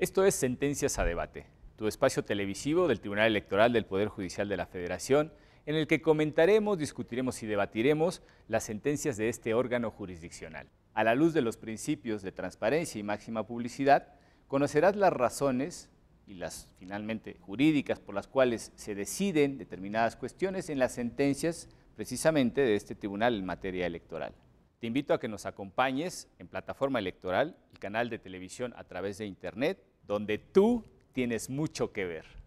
Esto es Sentencias a Debate, tu espacio televisivo del Tribunal Electoral del Poder Judicial de la Federación, en el que comentaremos, discutiremos y debatiremos las sentencias de este órgano jurisdiccional. A la luz de los principios de transparencia y máxima publicidad, conocerás las razones y las finalmente jurídicas por las cuales se deciden determinadas cuestiones en las sentencias precisamente de este tribunal en materia electoral. Te invito a que nos acompañes en plataforma electoral, el canal de televisión a través de internet donde tú tienes mucho que ver.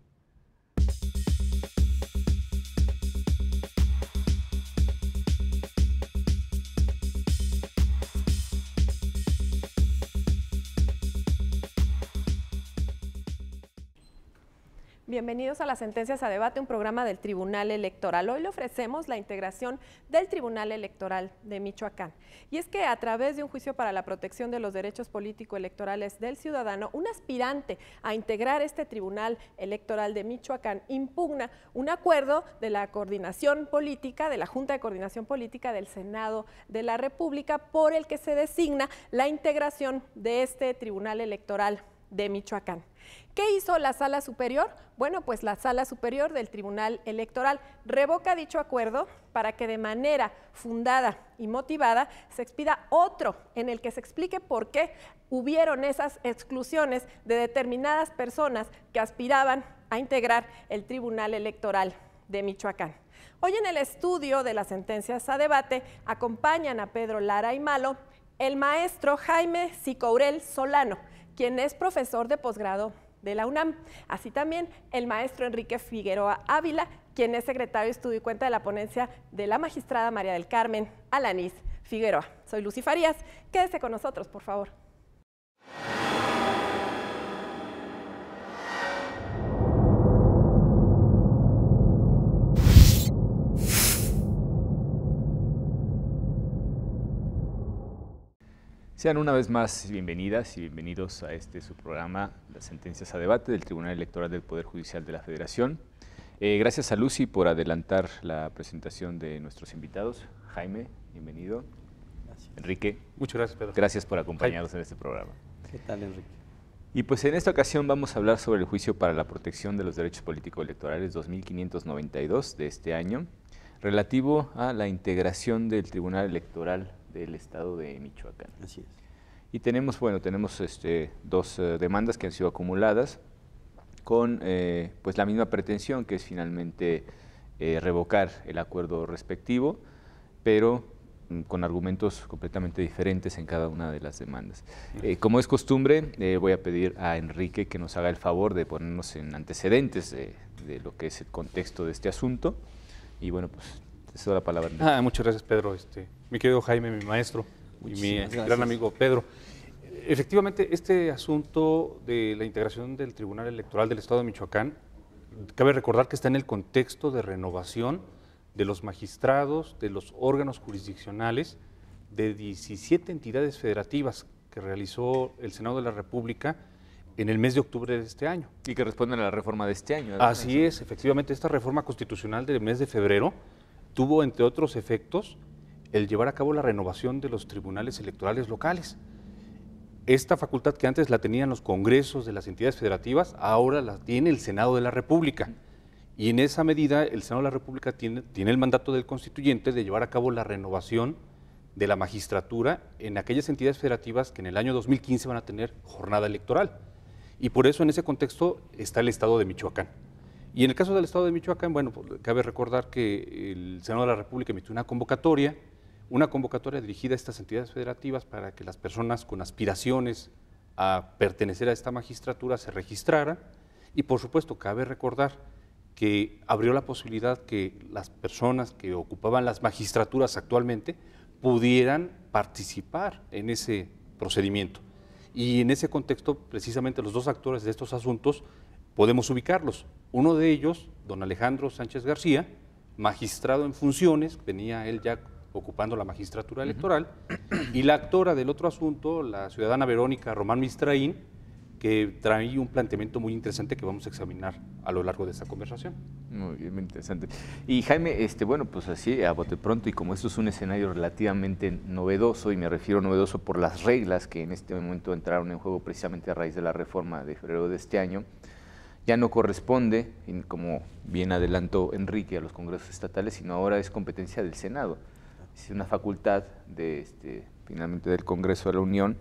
Bienvenidos a las sentencias a debate, un programa del Tribunal Electoral. Hoy le ofrecemos la integración del Tribunal Electoral de Michoacán. Y es que a través de un juicio para la protección de los derechos político-electorales del ciudadano, un aspirante a integrar este Tribunal Electoral de Michoacán impugna un acuerdo de la coordinación política, de la Junta de Coordinación Política del Senado de la República, por el que se designa la integración de este Tribunal Electoral de Michoacán. ¿Qué hizo la sala superior? Bueno, pues la sala superior del Tribunal Electoral revoca dicho acuerdo para que de manera fundada y motivada se expida otro en el que se explique por qué hubieron esas exclusiones de determinadas personas que aspiraban a integrar el Tribunal Electoral de Michoacán. Hoy en el estudio de las sentencias a debate acompañan a Pedro Lara y Malo el maestro Jaime Sicourel Solano, quien es profesor de posgrado de la UNAM. Así también el maestro Enrique Figueroa Ávila, quien es secretario de estudio y cuenta de la ponencia de la magistrada María del Carmen Alanís Figueroa. Soy Lucy Farías, quédese con nosotros, por favor. Sean una vez más bienvenidas y bienvenidos a este su programa, Las Sentencias a Debate del Tribunal Electoral del Poder Judicial de la Federación. Eh, gracias a Lucy por adelantar la presentación de nuestros invitados. Jaime, bienvenido. Enrique. Muchas gracias, Gracias por acompañarnos en este programa. ¿Qué tal, Enrique? Y pues en esta ocasión vamos a hablar sobre el juicio para la protección de los derechos políticos electorales 2592 de este año, relativo a la integración del Tribunal Electoral del estado de Michoacán. Así es. Y tenemos, bueno, tenemos este, dos eh, demandas que han sido acumuladas con eh, pues la misma pretensión que es finalmente eh, revocar el acuerdo respectivo, pero mm, con argumentos completamente diferentes en cada una de las demandas. como es costumbre, voy a pedir a Enrique que nos haga el favor de ponernos en antecedentes de, de lo que es el contexto de este asunto. Y bueno, pues la palabra. Ah, muchas gracias, Pedro. Este, mi querido Jaime, mi maestro y mi gran amigo Pedro. Efectivamente, este asunto de la integración del Tribunal Electoral del Estado de Michoacán, cabe recordar que está en el contexto de renovación de los magistrados, de los órganos jurisdiccionales, de 17 entidades federativas que realizó el Senado de la República en el mes de octubre de este año. Y que responden a la reforma de este año. Así es, efectivamente, esta reforma constitucional del mes de febrero tuvo, entre otros efectos, el llevar a cabo la renovación de los tribunales electorales locales. Esta facultad que antes la tenían los congresos de las entidades federativas, ahora la tiene el Senado de la República. Y en esa medida, el Senado de la República tiene, tiene el mandato del constituyente de llevar a cabo la renovación de la magistratura en aquellas entidades federativas que en el año 2015 van a tener jornada electoral. Y por eso en ese contexto está el Estado de Michoacán. Y en el caso del Estado de Michoacán, bueno, pues, cabe recordar que el Senado de la República emitió una convocatoria, una convocatoria dirigida a estas entidades federativas para que las personas con aspiraciones a pertenecer a esta magistratura se registraran. Y por supuesto, cabe recordar que abrió la posibilidad que las personas que ocupaban las magistraturas actualmente pudieran participar en ese procedimiento. Y en ese contexto, precisamente los dos actores de estos asuntos podemos ubicarlos. Uno de ellos, don Alejandro Sánchez García, magistrado en funciones, venía él ya ocupando la magistratura electoral, y la actora del otro asunto, la ciudadana Verónica Román Mistraín, que trae un planteamiento muy interesante que vamos a examinar a lo largo de esta conversación. Muy, bien, interesante. Y Jaime, este, bueno, pues así a bote pronto, y como esto es un escenario relativamente novedoso, y me refiero novedoso por las reglas que en este momento entraron en juego precisamente a raíz de la reforma de febrero de este año, ya no corresponde, como bien adelantó Enrique, a los congresos estatales, sino ahora es competencia del Senado. Es una facultad de, este, finalmente del Congreso de la Unión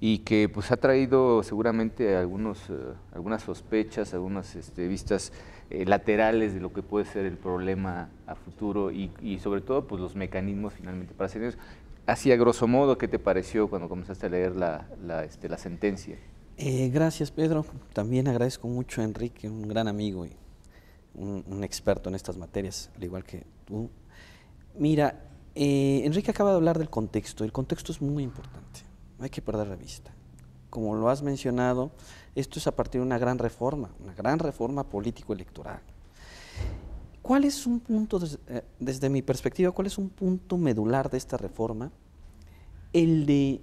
y que pues ha traído seguramente algunos, eh, algunas sospechas, algunas este, vistas eh, laterales de lo que puede ser el problema a futuro y, sobre todo pues los mecanismos finalmente para hacer eso. Así a grosso modo, ¿qué te pareció cuando comenzaste a leer la, la, este, la sentencia? Eh, gracias, Pedro. También agradezco mucho a Enrique, un gran amigo y un, experto en estas materias, al igual que tú. Mira, eh, Enrique acaba de hablar del contexto. El contexto es muy importante. No hay que perder la vista. Como lo has mencionado, esto es a partir de una gran reforma, una gran reforma político-electoral. ¿Cuál es un punto, eh, desde mi perspectiva, cuál es un punto medular de esta reforma? El de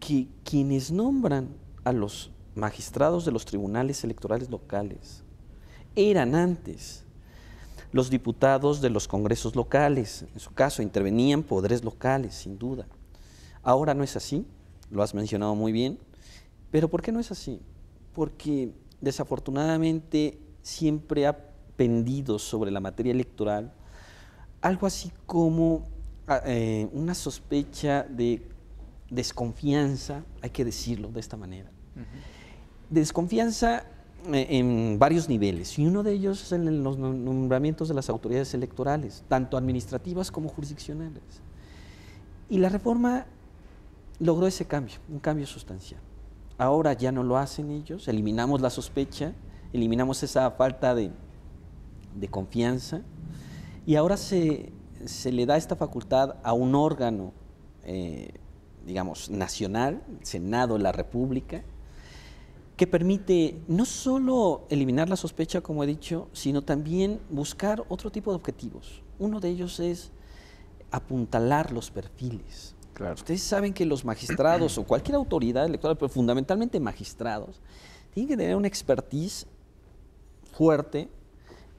que quienes nombran a los magistrados de los tribunales electorales locales. Eran antes los diputados de los congresos locales, en su caso intervenían poderes locales, sin duda. Ahora no es así, lo has mencionado muy bien, pero ¿por qué no es así? Porque desafortunadamente siempre ha pendido sobre la materia electoral algo así como ah, eh, una sospecha de desconfianza, hay que decirlo de esta manera, Desconfianza eh, en varios niveles y uno de ellos es en los nombramientos de las autoridades electorales, tanto administrativas como jurisdiccionales. Y la reforma logró ese cambio, un cambio sustancial. Ahora ya no lo hacen ellos, eliminamos la sospecha, eliminamos esa falta de, confianza y ahora se, le da esta facultad a un órgano, eh, digamos, nacional, Senado de la República, que permite no solo eliminar la sospecha, como he dicho, sino también buscar otro tipo de objetivos. Uno de ellos es apuntalar los perfiles. Ustedes saben que los magistrados o cualquier autoridad electoral, pero fundamentalmente magistrados, tienen que tener una expertise fuerte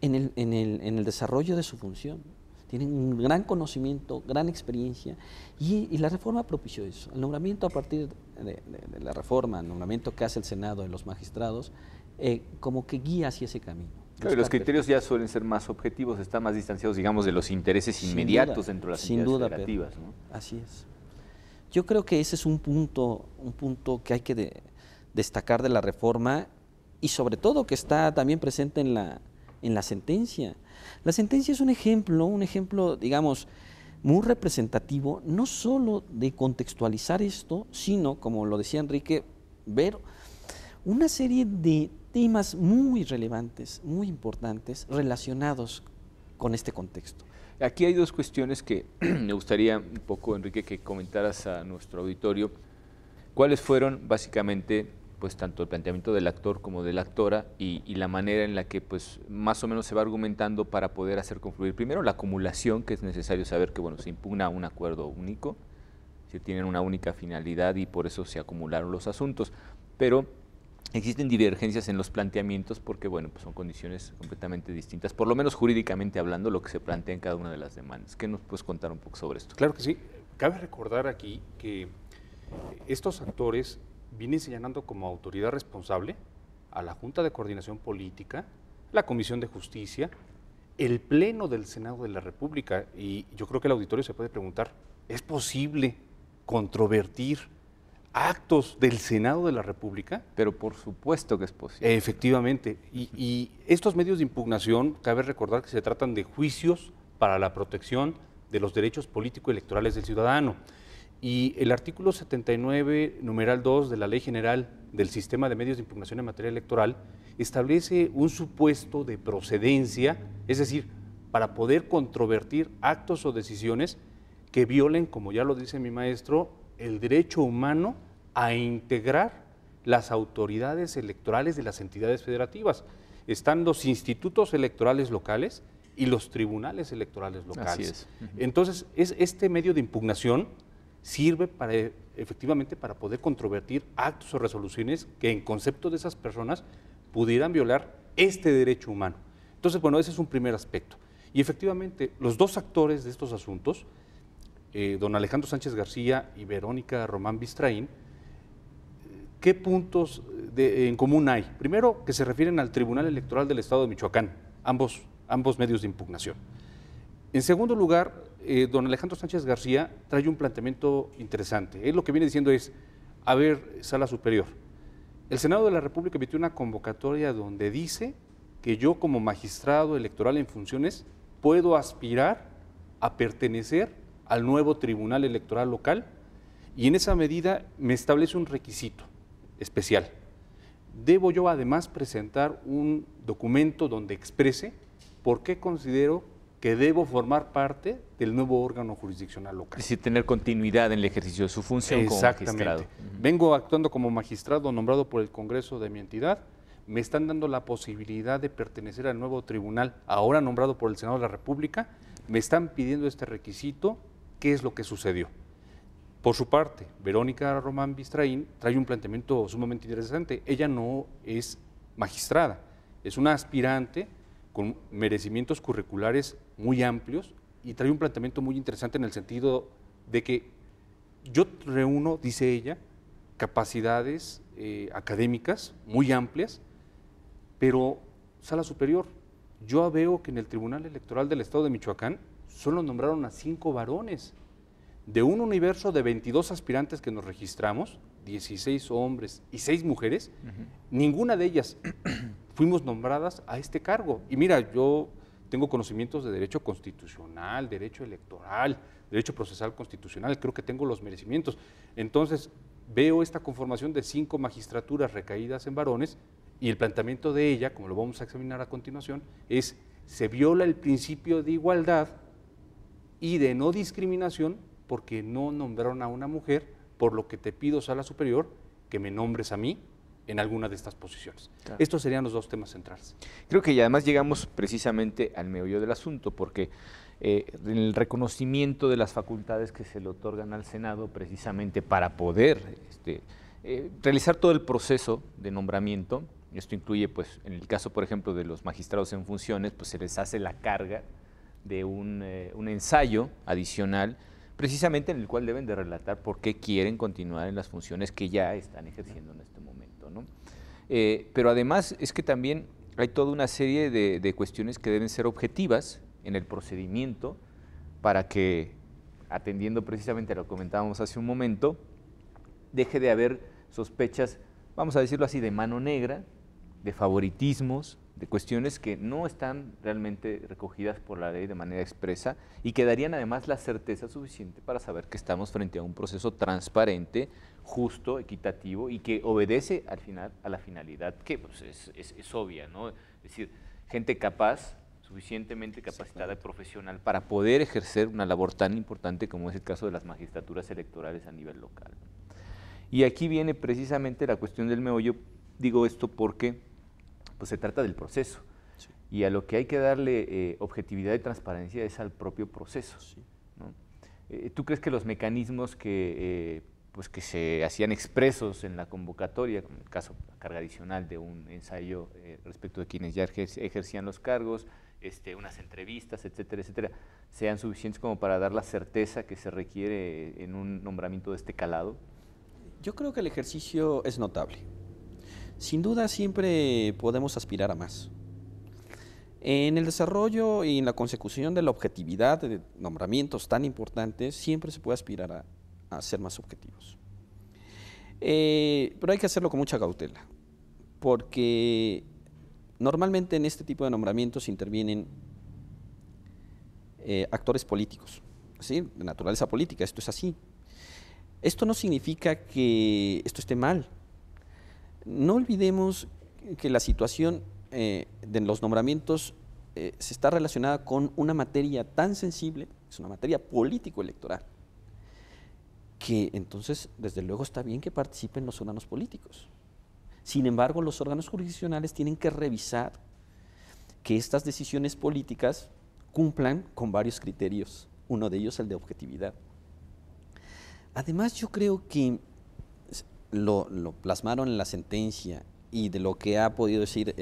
en el, en el, en el desarrollo de su función tienen un gran conocimiento, gran experiencia, y, la reforma propició eso. El nombramiento a partir de, la reforma, el nombramiento que hace el Senado de los magistrados, eh, como que guía hacia ese camino. Claro, los criterios ya suelen ser más objetivos, están más distanciados, digamos, de los intereses inmediatos dentro de las sin duda, Así es. Yo creo que ese es un punto, un punto que hay que destacar de la reforma y sobre todo que está también presente en la, en la sentencia. La sentencia es un ejemplo, un ejemplo, digamos, muy representativo, no solo de contextualizar esto, sino, como lo decía Enrique, ver una serie de temas muy relevantes, muy importantes, relacionados con este contexto. Aquí hay dos cuestiones que me gustaría un poco, Enrique, que comentaras a nuestro auditorio. ¿Cuáles fueron básicamente pues tanto el planteamiento del actor como de la actora y, la manera en la que pues más o menos se va argumentando para poder hacer concluir primero la acumulación que es necesario saber que bueno se impugna un acuerdo único si tienen una única finalidad y por eso se acumularon los asuntos pero existen divergencias en los planteamientos porque bueno pues son condiciones completamente distintas por lo menos jurídicamente hablando lo que se plantea en cada una de las demandas qué nos puedes contar un poco sobre esto claro que sí cabe recordar aquí que estos actores viene señalando como autoridad responsable a la Junta de Coordinación Política, la Comisión de Justicia, el Pleno del Senado de la República. Y yo creo que el auditorio se puede preguntar, ¿es posible controvertir actos del Senado de la República? Pero por supuesto que es posible. Efectivamente. Y, estos medios de impugnación, cabe recordar que se tratan de juicios para la protección de los derechos político-electorales del ciudadano. Y el artículo 79, numeral 2 de la Ley General del Sistema de Medios de Impugnación en Materia Electoral establece un supuesto de procedencia, es decir, para poder controvertir actos o decisiones que violen, como ya lo dice mi maestro, el derecho humano a integrar las autoridades electorales de las entidades federativas. Están los institutos electorales locales y los tribunales electorales locales. Entonces, es este medio de impugnación sirve para, eh, efectivamente para poder controvertir actos o resoluciones que en concepto de esas personas pudieran violar este derecho humano. Entonces, bueno, ese es un primer aspecto. Y efectivamente, los dos actores de estos asuntos, eh, don Alejandro Sánchez García y Verónica Román Bistraín, ¿qué puntos de, en común hay? Primero, que se refieren al Tribunal Electoral del Estado de Michoacán, ambos, ambos medios de impugnación. En segundo lugar, eh, don Alejandro Sánchez García trae un planteamiento interesante. Él lo que viene diciendo es, a ver, sala superior, el Senado de la República emitió una convocatoria donde dice que yo como magistrado electoral en funciones puedo aspirar a pertenecer al nuevo Tribunal Electoral Local y en esa medida me establece un requisito especial. Debo yo además presentar un documento donde exprese por qué considero que debo formar parte del nuevo órgano jurisdiccional local. Es decir, tener continuidad en el ejercicio de su función como magistrado. Vengo actuando como magistrado nombrado por el Congreso de mi entidad. Me están dando la posibilidad de pertenecer al nuevo tribunal, ahora nombrado por el Senado de la República. Me están pidiendo este requisito. ¿Qué es lo que sucedió? Por su parte, Verónica Román Bistraín trae un planteamiento sumamente interesante. Ella no es magistrada, es una aspirante con merecimientos curriculares muy amplios y trae un planteamiento muy interesante en el sentido de que yo reúno, dice ella, capacidades eh, académicas muy amplias, pero sala superior. Yo veo que en el Tribunal Electoral del Estado de Michoacán solo nombraron a cinco varones. De un universo de 22 aspirantes que nos registramos, 16 hombres y 6 mujeres, ninguna de ellas fuimos nombradas a este cargo. Y mira, yo tengo conocimientos de derecho constitucional, derecho electoral, derecho procesal constitucional, creo que tengo los merecimientos. Entonces, veo esta conformación de cinco magistraturas recaídas en varones y el planteamiento de ella, como lo vamos a examinar a continuación, es se viola el principio de igualdad y de no discriminación porque no nombraron a una mujer, por lo que te pido, sala superior, que me nombres a mí en alguna de estas posiciones. Estos serían los dos temas centrales. Creo que además llegamos precisamente al meollo del asunto, porque eh, el reconocimiento de las facultades que se le otorgan al Senado precisamente para poder este, eh, realizar todo el proceso de nombramiento, esto incluye, pues, en el caso, por ejemplo, de los magistrados en funciones, pues se les hace la carga de un eh, ensayo adicional precisamente en el cual deben de relatar por qué quieren continuar en las funciones que ya están ejerciendo en este momento. Eh, pero además es que también hay toda una serie de, de cuestiones que deben ser objetivas en el procedimiento para que, atendiendo precisamente a lo que comentábamos hace un momento, deje de haber sospechas, vamos a decirlo así, de mano negra, de favoritismos, de cuestiones que no están realmente recogidas por la ley de manera expresa y que darían además la certeza suficiente para saber que estamos frente a un proceso transparente, justo, equitativo y que obedece al final a la finalidad que pues, es, obvia, ¿no? Es decir, gente capaz, suficientemente capacitada y profesional para poder ejercer una labor tan importante como es el caso de las magistraturas electorales a nivel local. Y aquí viene precisamente la cuestión del meollo, digo esto porque pues se trata del proceso. Y a lo que hay que darle eh, objetividad y transparencia es al propio proceso. Eh, ¿Tú crees que los mecanismos que, eh, pues, que se hacían expresos en la convocatoria, como el caso la carga adicional de un ensayo respecto de quienes ya ejercían los cargos, este, unas entrevistas, etcétera, etcétera, sean suficientes como para dar la certeza que se requiere en un nombramiento de este calado? Yo creo que el ejercicio es notable sin duda siempre podemos aspirar a más. En el desarrollo y en la consecución de la objetividad de nombramientos tan importantes, siempre se puede aspirar a, ser más objetivos. Eh, pero hay que hacerlo con mucha cautela, porque normalmente en este tipo de nombramientos intervienen eh, actores políticos, ¿sí? de naturaleza política, esto es así. Esto no significa que esto esté mal, no olvidemos que la situación eh, de los nombramientos eh, se está relacionada con una materia tan sensible, es una materia político-electoral, que entonces, desde luego, está bien que participen los órganos políticos. Sin embargo, los órganos jurisdiccionales tienen que revisar que estas decisiones políticas cumplan con varios criterios, uno de ellos el de objetividad. Además, yo creo que lo, plasmaron en la sentencia y de lo que ha podido decir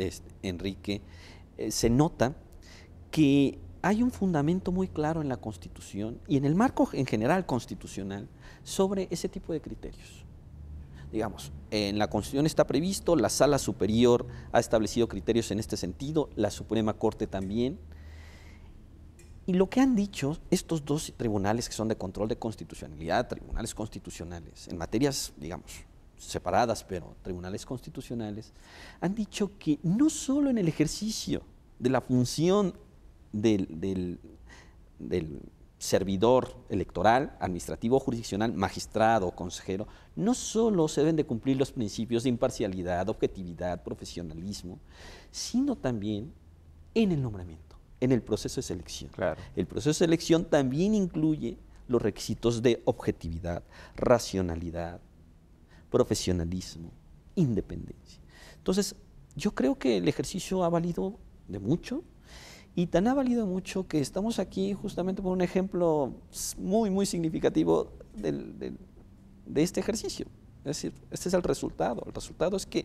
Enrique, eh, se nota que hay un fundamento muy claro en la Constitución y en el marco en general constitucional sobre ese tipo de criterios. Digamos, en la Constitución está previsto, la Sala Superior ha establecido criterios en este sentido, la Suprema Corte también. Y lo que han dicho estos dos tribunales que son de control de constitucionalidad, tribunales constitucionales, en materias, digamos, separadas, pero tribunales constitucionales, han dicho que no solo en el ejercicio de la función del, servidor electoral, administrativo, jurisdiccional, magistrado, o consejero, no solo se deben de cumplir los principios de imparcialidad, objetividad, profesionalismo, sino también en el nombramiento, en el proceso de selección. El proceso de selección también incluye los requisitos de objetividad, racionalidad, profesionalismo, independencia. Entonces, yo creo que el ejercicio ha valido de mucho y tan ha valido mucho que estamos aquí justamente por un ejemplo muy, muy significativo de este ejercicio. Es decir, este es el resultado. El resultado es que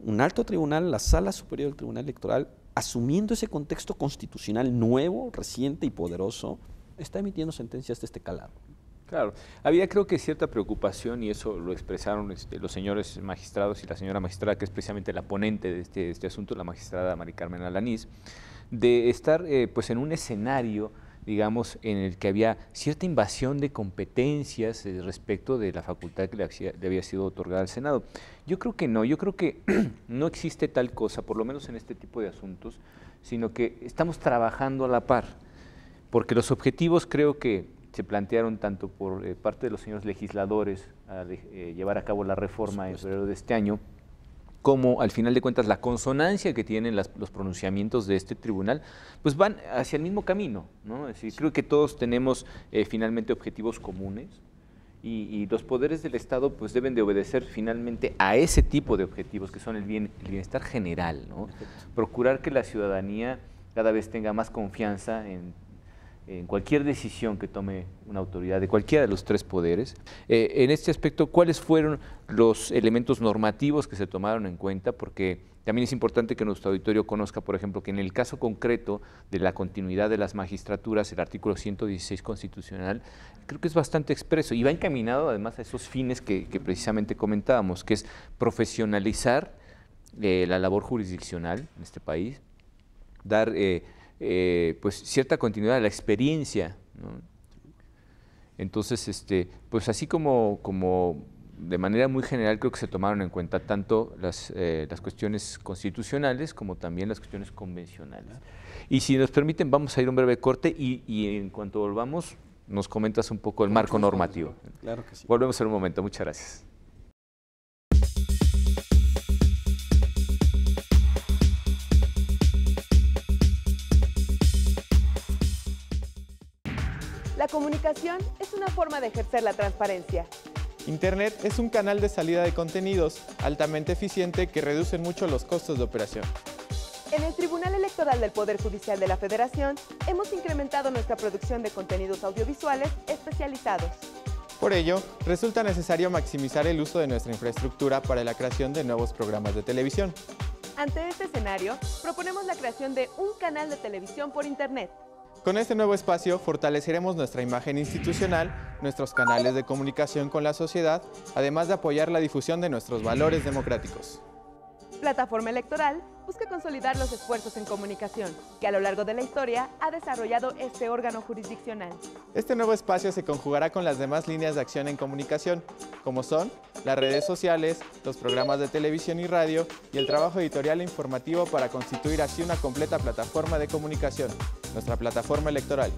un alto tribunal, la sala superior del Tribunal Electoral, asumiendo ese contexto constitucional nuevo, reciente y poderoso, está emitiendo sentencias de este calado. Claro, había creo que cierta preocupación y eso lo expresaron este, los señores magistrados y la señora magistrada, que es precisamente la ponente de este, este asunto, la magistrada Mari Carmen Alanís, de estar eh, pues en un escenario digamos, en el que había cierta invasión de competencias eh, respecto de la facultad que le había, sido otorgada al Senado. Yo creo que no, yo creo que no existe tal cosa, por lo menos en este tipo de asuntos, sino que estamos trabajando a la par, porque los objetivos creo que se plantearon tanto por eh, parte de los señores legisladores a eh, llevar a cabo la reforma en febrero de este año, como al final de cuentas la consonancia que tienen los pronunciamientos de este tribunal, pues van hacia el mismo camino. ¿no? Es creo que todos tenemos eh, finalmente objetivos comunes y, los poderes del Estado pues deben de obedecer finalmente a ese tipo de objetivos que son el, bien, bienestar general, procurar que la ciudadanía cada vez tenga más confianza en en cualquier decisión que tome una autoridad de cualquiera de los tres poderes. Eh, en este aspecto, ¿cuáles fueron los elementos normativos que se tomaron en cuenta? Porque también es importante que nuestro auditorio conozca, por ejemplo, que en el caso concreto de la continuidad de las magistraturas, el artículo 116 constitucional, creo que es bastante expreso y va encaminado además a esos fines que, precisamente comentábamos, que es profesionalizar eh, la labor jurisdiccional en este país, dar... Eh, eh, pues cierta continuidad de la experiencia. Entonces, este, pues así como, como de manera muy general creo que se tomaron en cuenta tanto las, eh, las, cuestiones constitucionales como también las cuestiones convencionales. Y si nos permiten, vamos a ir un breve corte y, y en cuanto volvamos, nos comentas un poco el marco normativo. Claro que sí. Volvemos en un momento. Muchas gracias. La comunicación es una forma de ejercer la transparencia. Internet es un canal de salida de contenidos altamente eficiente que reduce mucho los costos de operación. En el Tribunal Electoral del Poder Judicial de la Federación hemos incrementado nuestra producción de contenidos audiovisuales especializados. Por ello, resulta necesario maximizar el uso de nuestra infraestructura para la creación de nuevos programas de televisión. Ante este escenario, proponemos la creación de un canal de televisión por Internet. Con este nuevo espacio fortaleceremos nuestra imagen institucional, nuestros canales de comunicación con la sociedad, además de apoyar la difusión de nuestros valores democráticos. Plataforma Electoral busca consolidar los esfuerzos en comunicación que a lo largo de la historia ha desarrollado este órgano jurisdiccional. Este nuevo espacio se conjugará con las demás líneas de acción en comunicación, como son las redes sociales, los programas de televisión y radio y el trabajo editorial e informativo para constituir así una completa plataforma de comunicación, nuestra plataforma electoral.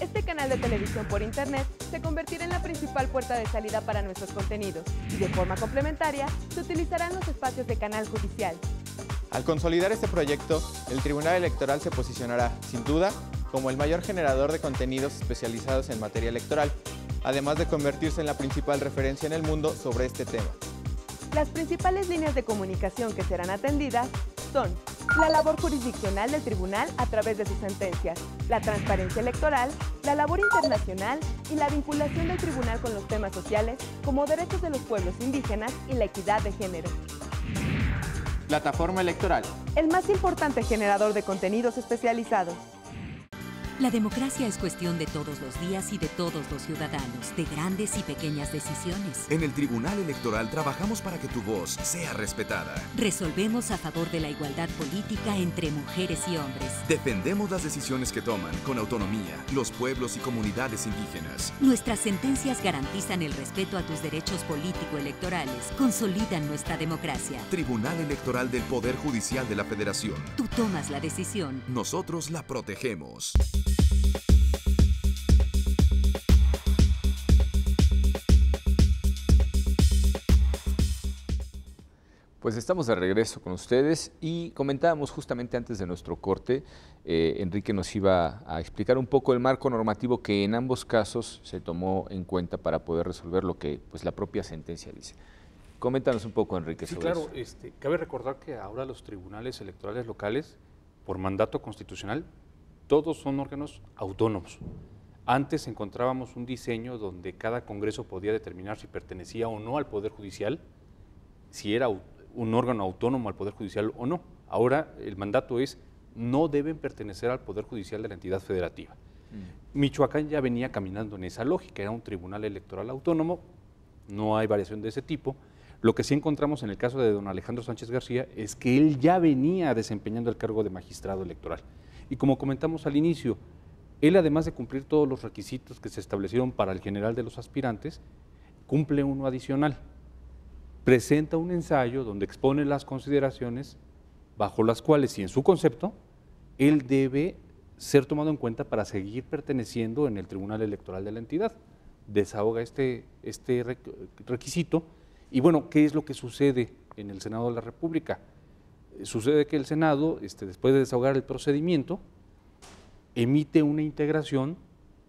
Este canal de televisión por Internet se convertirá en la principal puerta de salida para nuestros contenidos y de forma complementaria se utilizarán los espacios de canal judicial. Al consolidar este proyecto, el Tribunal Electoral se posicionará, sin duda, como el mayor generador de contenidos especializados en materia electoral, además de convertirse en la principal referencia en el mundo sobre este tema. Las principales líneas de comunicación que serán atendidas son la labor jurisdiccional del tribunal a través de sus sentencias, la transparencia electoral, la labor internacional y la vinculación del tribunal con los temas sociales como derechos de los pueblos indígenas y la equidad de género. Plataforma electoral. El más importante generador de contenidos especializados. La democracia es cuestión de todos los días y de todos los ciudadanos, de grandes y pequeñas decisiones. En el Tribunal Electoral trabajamos para que tu voz sea respetada. Resolvemos a favor de la igualdad política entre mujeres y hombres. Defendemos las decisiones que toman con autonomía los pueblos y comunidades indígenas. Nuestras sentencias garantizan el respeto a tus derechos político-electorales, consolidan nuestra democracia. Tribunal Electoral del Poder Judicial de la Federación. Tú tomas la decisión. Nosotros la protegemos. Pues estamos de regreso con ustedes y comentábamos justamente antes de nuestro corte, eh, Enrique nos iba a explicar un poco el marco normativo que en ambos casos se tomó en cuenta para poder resolver lo que pues, la propia sentencia dice. Coméntanos un poco, Enrique. sobre claro, eso. Este, cabe recordar que ahora los tribunales electorales locales, por mandato constitucional, todos son órganos autónomos. Antes encontrábamos un diseño donde cada Congreso podía determinar si pertenecía o no al Poder Judicial, si era autónomo un órgano autónomo al Poder Judicial o no. Ahora el mandato es no deben pertenecer al Poder Judicial de la entidad federativa. Mm. Michoacán ya venía caminando en esa lógica, era un tribunal electoral autónomo, no hay variación de ese tipo. Lo que sí encontramos en el caso de don Alejandro Sánchez García es que él ya venía desempeñando el cargo de magistrado electoral. Y como comentamos al inicio, él además de cumplir todos los requisitos que se establecieron para el general de los aspirantes, cumple uno adicional, presenta un ensayo donde expone las consideraciones bajo las cuales, y en su concepto, él debe ser tomado en cuenta para seguir perteneciendo en el Tribunal Electoral de la entidad. Desahoga este, este requisito. Y bueno, ¿qué es lo que sucede en el Senado de la República? Sucede que el Senado, este, después de desahogar el procedimiento, emite una integración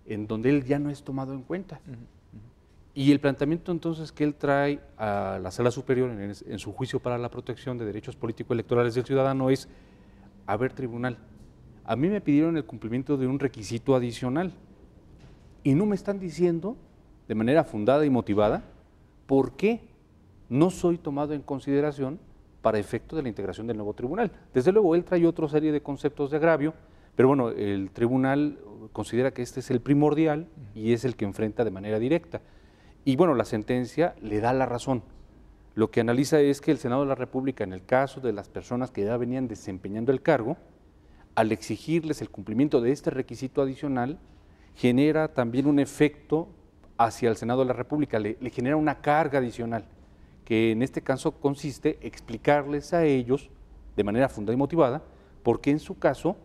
en donde él ya no es tomado en cuenta. Y el planteamiento entonces que él trae a la Sala Superior en, su juicio para la protección de derechos políticos electorales del ciudadano es, a ver, tribunal, a mí me pidieron el cumplimiento de un requisito adicional y no me están diciendo de manera fundada y motivada por qué no soy tomado en consideración para efecto de la integración del nuevo tribunal. Desde luego, él trae otra serie de conceptos de agravio, pero bueno, el tribunal considera que este es el primordial y es el que enfrenta de manera directa. Y bueno, la sentencia le da la razón. Lo que analiza es que el Senado de la República, en el caso de las personas que ya venían desempeñando el cargo, al exigirles el cumplimiento de este requisito adicional, genera también un efecto hacia el Senado de la República, le, genera una carga adicional, que en este caso consiste explicarles a ellos, de manera fundada y motivada, por qué en su caso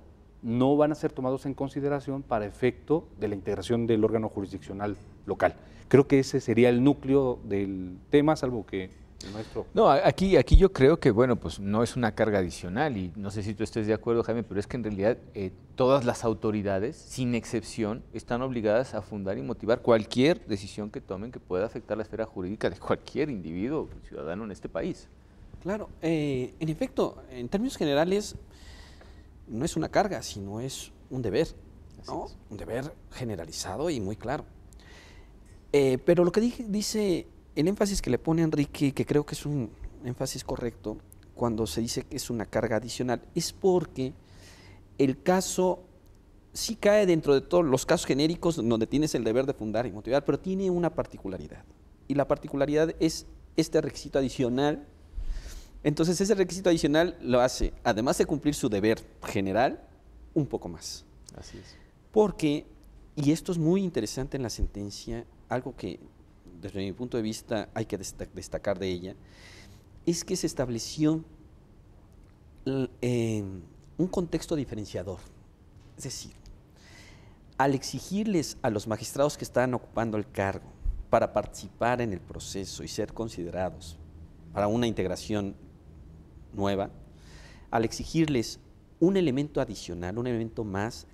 no van a ser tomados en consideración para efecto de la integración del órgano jurisdiccional local. Creo que ese sería el núcleo del tema, salvo que el maestro... No, aquí, aquí yo creo que, bueno, pues no es una carga adicional y no sé si tú estés de acuerdo, Jaime, pero es que en realidad eh, todas las autoridades, sin excepción, están obligadas a fundar y motivar cualquier decisión que tomen que pueda afectar la esfera jurídica de cualquier individuo ciudadano en este país. Claro, eh, en efecto, en términos generales, no es una carga, sino es un deber, un deber generalizado y muy claro. Eh, pero lo que dice, el énfasis que le pone Enrique, que creo que es un énfasis correcto, cuando se dice que es una carga adicional, es porque el caso sí cae dentro de todos los casos genéricos donde tienes el deber de fundar y motivar, pero tiene una particularidad. Y la particularidad es este requisito adicional entonces ese requisito adicional lo hace, además de cumplir su deber general, un poco más. Así es. Porque, y esto es muy interesante en la sentencia, algo que desde mi punto de vista hay que destacar de ella, es que se estableció em, un contexto diferenciador. Es decir, al exigirles a los magistrados que están ocupando el cargo para participar en el proceso y ser considerados para una integración nueva, al exigirles un elemento adicional, un elemento más,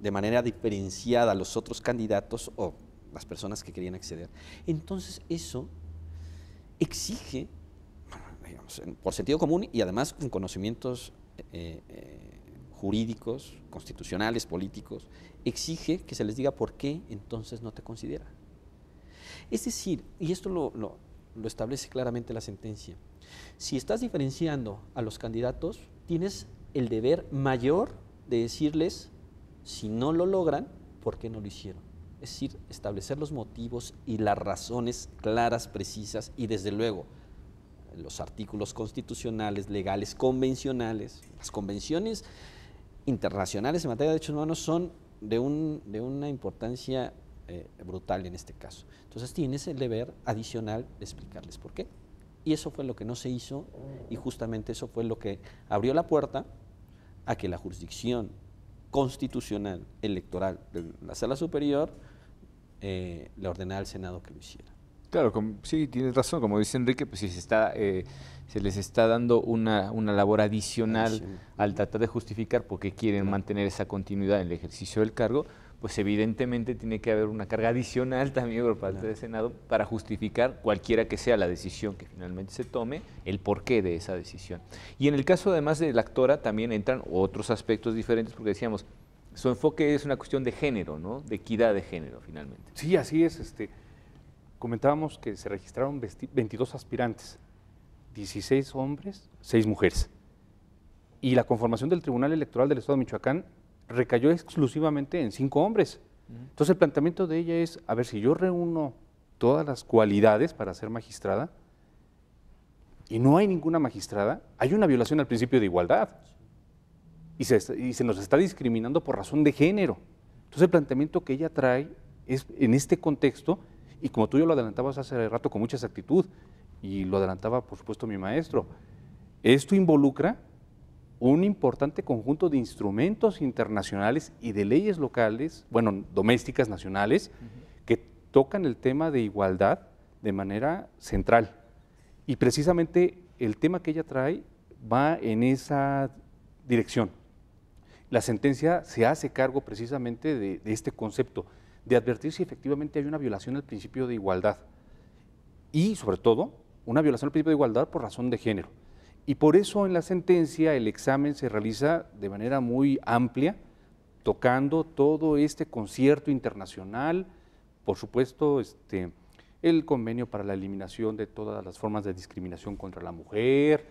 de manera diferenciada a los otros candidatos o las personas que querían acceder. Entonces eso exige, por sentido común y además con conocimientos eh, eh, jurídicos, constitucionales, políticos, exige que se les diga por qué entonces no te considera. Es decir, y esto lo establece claramente la sentencia, si estás diferenciando a los candidatos, tienes el deber mayor de decirles, si no lo logran, por qué no lo hicieron. Es decir, establecer los motivos y las razones claras, precisas y desde luego los artículos constitucionales, legales, convencionales, las convenciones internacionales en materia de derechos humanos son de, una importancia eh, brutal en este caso. Entonces tienes el deber adicional de explicarles por qué. Y eso fue lo que no se hizo y justamente eso fue lo que abrió la puerta a que la jurisdicción constitucional electoral de la Sala Superior eh, le ordenara al Senado que lo hiciera. Claro, sí, tienes razón. Como dice Enrique, pues si se, está, eh, se les está dando una, labor adicional, adicional al tratar de justificar por qué quieren mantener esa continuidad en el ejercicio del cargo, pues evidentemente tiene que haber una carga adicional también por parte del Senado para justificar cualquiera que sea la decisión que finalmente se tome, el porqué de esa decisión. Y en el caso además de la actora también entran otros aspectos diferentes porque decíamos, su enfoque es una cuestión de género, ¿no? De equidad de género finalmente. Sí, así es. Este, comentábamos que se registraron 22 aspirantes, 16 hombres, 6 mujeres. Y la conformación del Tribunal Electoral del Estado de Michoacán recayó exclusivamente en cinco hombres. Entonces el planteamiento de ella es, a ver, si yo reúno todas las cualidades para ser magistrada y no hay ninguna magistrada, hay una violación al principio de igualdad y se, nos está discriminando por razón de género. Entonces el planteamiento que ella trae es en este contexto y como tú yo lo adelantabas hace rato con mucha exactitud y lo adelantaba por supuesto mi maestro, esto involucra un importante conjunto de instrumentos internacionales y de leyes locales, bueno, domésticas, nacionales, que tocan el tema de igualdad de manera central. Y precisamente el tema que ella trae va en esa dirección. La sentencia se hace cargo precisamente de, de este concepto, de advertir si efectivamente hay una violación al principio de igualdad y, sobre todo, una violación al principio de igualdad por razón de género. Y por eso en la sentencia el examen se realiza de manera muy amplia, tocando todo este concierto internacional, por supuesto, este, el convenio para la eliminación de todas las formas de discriminación contra la mujer,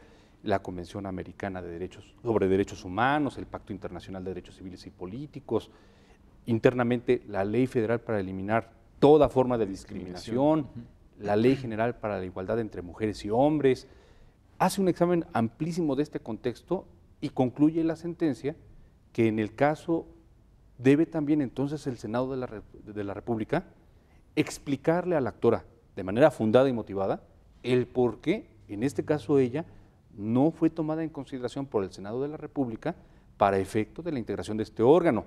la Convención Americana de Derechos, sobre Derechos Humanos, el Pacto Internacional de Derechos Civiles y Políticos, internamente la Ley Federal para eliminar toda forma de discriminación, la Ley General para la Igualdad entre Mujeres y Hombres, hace un examen amplísimo de este contexto y concluye la sentencia que en el caso debe también entonces el Senado de la, República explicarle a la actora de manera fundada y motivada el por qué, en este caso ella, no fue tomada en consideración por el Senado de la República para efecto de la integración de este órgano,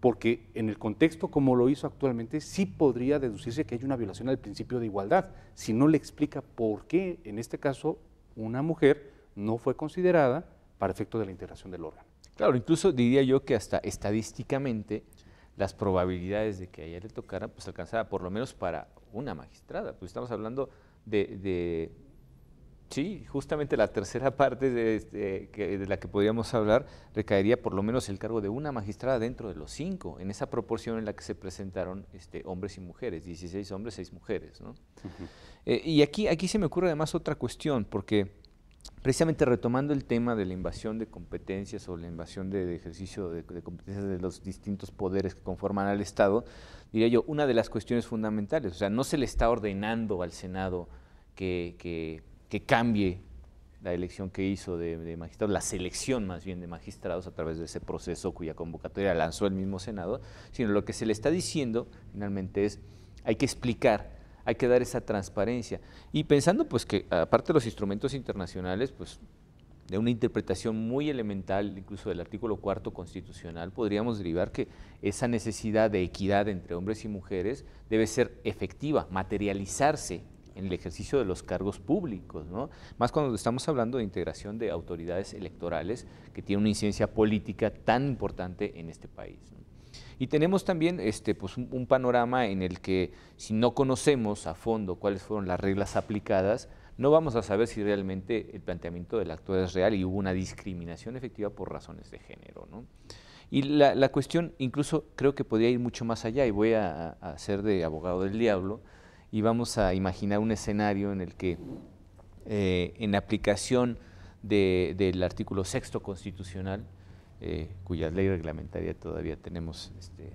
porque en el contexto como lo hizo actualmente sí podría deducirse que hay una violación al principio de igualdad, si no le explica por qué en este caso una mujer no fue considerada para efecto de la integración del órgano. Claro, incluso diría yo que hasta estadísticamente las probabilidades de que a ella le tocara, pues alcanzaba por lo menos para una magistrada, pues estamos hablando de Sí, justamente la tercera parte de, este, la que podríamos hablar recaería por lo menos el cargo de una magistrada dentro de los cinco, en esa proporción en la que se presentaron este, hombres y mujeres, 16 hombres, 6 mujeres. ¿no? Eh, y aquí, aquí se me ocurre además otra cuestión, porque precisamente retomando el tema de la invasión de competencias o la invasión de, ejercicio de, competencias de los distintos poderes que conforman al Estado, diría yo, una de las cuestiones fundamentales, o sea, no se le está ordenando al Senado que que cambie la elección que hizo de, magistrados, la selección más bien de magistrados a través de ese proceso cuya convocatoria lanzó el mismo Senado, sino lo que se le está diciendo finalmente es hay que explicar, hay que dar esa transparencia. Y pensando pues que aparte de los instrumentos internacionales, pues de una interpretación muy elemental incluso del artículo cuarto constitucional, podríamos derivar que esa necesidad de equidad entre hombres y mujeres debe ser efectiva, materializarse en el ejercicio de los cargos públicos, ¿no? Más cuando estamos hablando de integración de autoridades electorales que tiene una incidencia política tan importante en este país. ¿no? Y tenemos también este, pues, un, panorama en el que si no conocemos a fondo cuáles fueron las reglas aplicadas, no vamos a saber si realmente el planteamiento del actor es real y hubo una discriminación efectiva por razones de género. ¿no? Y la, cuestión incluso creo que podría ir mucho más allá y voy a, a ser de abogado del diablo y vamos a imaginar un escenario en el que, eh, en aplicación del artículo sexto constitucional, eh, cuya ley reglamentaria todavía tenemos este,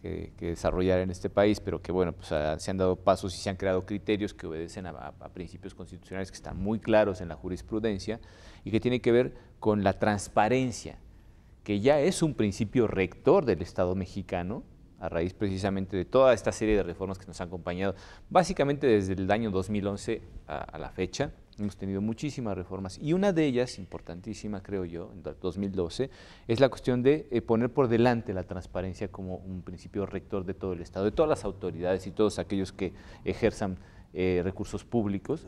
que, desarrollar en este país, pero que bueno, pues ah, se han dado pasos y se han creado criterios que obedecen a, a, principios constitucionales que están muy claros en la jurisprudencia y que tienen que ver con la transparencia, que ya es un principio rector del Estado mexicano, a raíz precisamente de toda esta serie de reformas que nos han acompañado, básicamente desde el año 2011 a, la fecha. Hemos tenido muchísimas reformas y una de ellas, importantísima creo yo, en 2012, es la cuestión de eh, poner por delante la transparencia como un principio rector de todo el Estado, de todas las autoridades y todos aquellos que ejerzan eh, recursos públicos,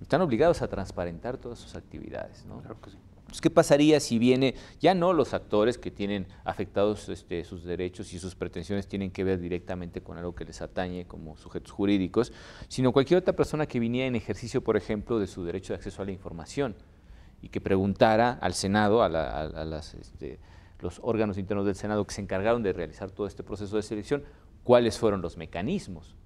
están obligados a transparentar todas sus actividades. ¿no? Claro que sí. Pues, ¿Qué pasaría si viene, ya no los actores que tienen afectados este, sus derechos y sus pretensiones tienen que ver directamente con algo que les atañe como sujetos jurídicos, sino cualquier otra persona que viniera en ejercicio, por ejemplo, de su derecho de acceso a la información y que preguntara al Senado, a, este, los órganos internos del Senado que se encargaron de realizar todo este proceso de selección, cuáles fueron los mecanismos.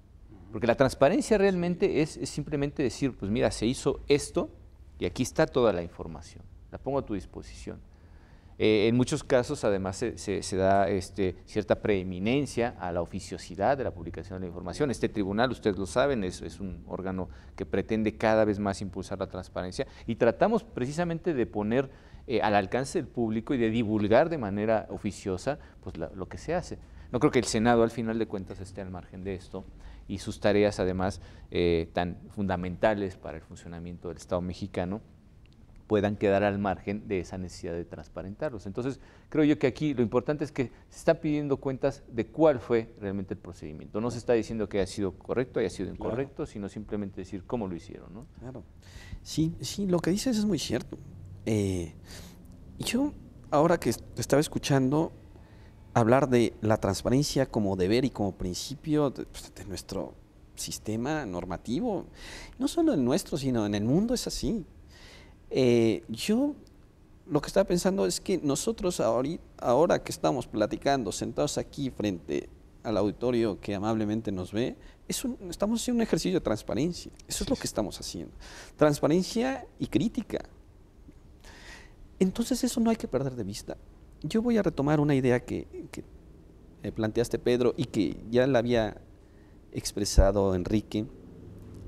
Porque la transparencia realmente es simplemente decir, pues mira, se hizo esto y aquí está toda la información la pongo a tu disposición. Eh, en muchos casos, además, se, da este, cierta preeminencia a la oficiosidad de la publicación de la información. Este tribunal, ustedes lo saben, es, un órgano que pretende cada vez más impulsar la transparencia y tratamos precisamente de poner eh, al alcance del público y de divulgar de manera oficiosa pues, lo que se hace. No creo que el Senado, al final de cuentas, esté al margen de esto y sus tareas, además, eh, tan fundamentales para el funcionamiento del Estado mexicano puedan quedar al margen de esa necesidad de transparentarlos. Entonces, creo yo que aquí lo importante es que se está pidiendo cuentas de cuál fue realmente el procedimiento. No se está diciendo que haya sido correcto, haya sido incorrecto, sino simplemente decir cómo lo hicieron. ¿no? Claro. Sí, sí, lo que dices es muy cierto. Eh, yo, ahora que estaba escuchando hablar de la transparencia como deber y como principio pues, de, nuestro sistema normativo, no solo en nuestro, sino en el mundo es así. Eh, yo lo que estaba pensando es que nosotros ahora que estamos platicando, sentados aquí frente al auditorio que amablemente nos ve, estamos haciendo un ejercicio de transparencia. Eso es lo que estamos haciendo. Transparencia y crítica. Entonces eso no hay que perder de vista. Yo voy a retomar una idea que, planteaste, Pedro, y que ya la había expresado Enrique,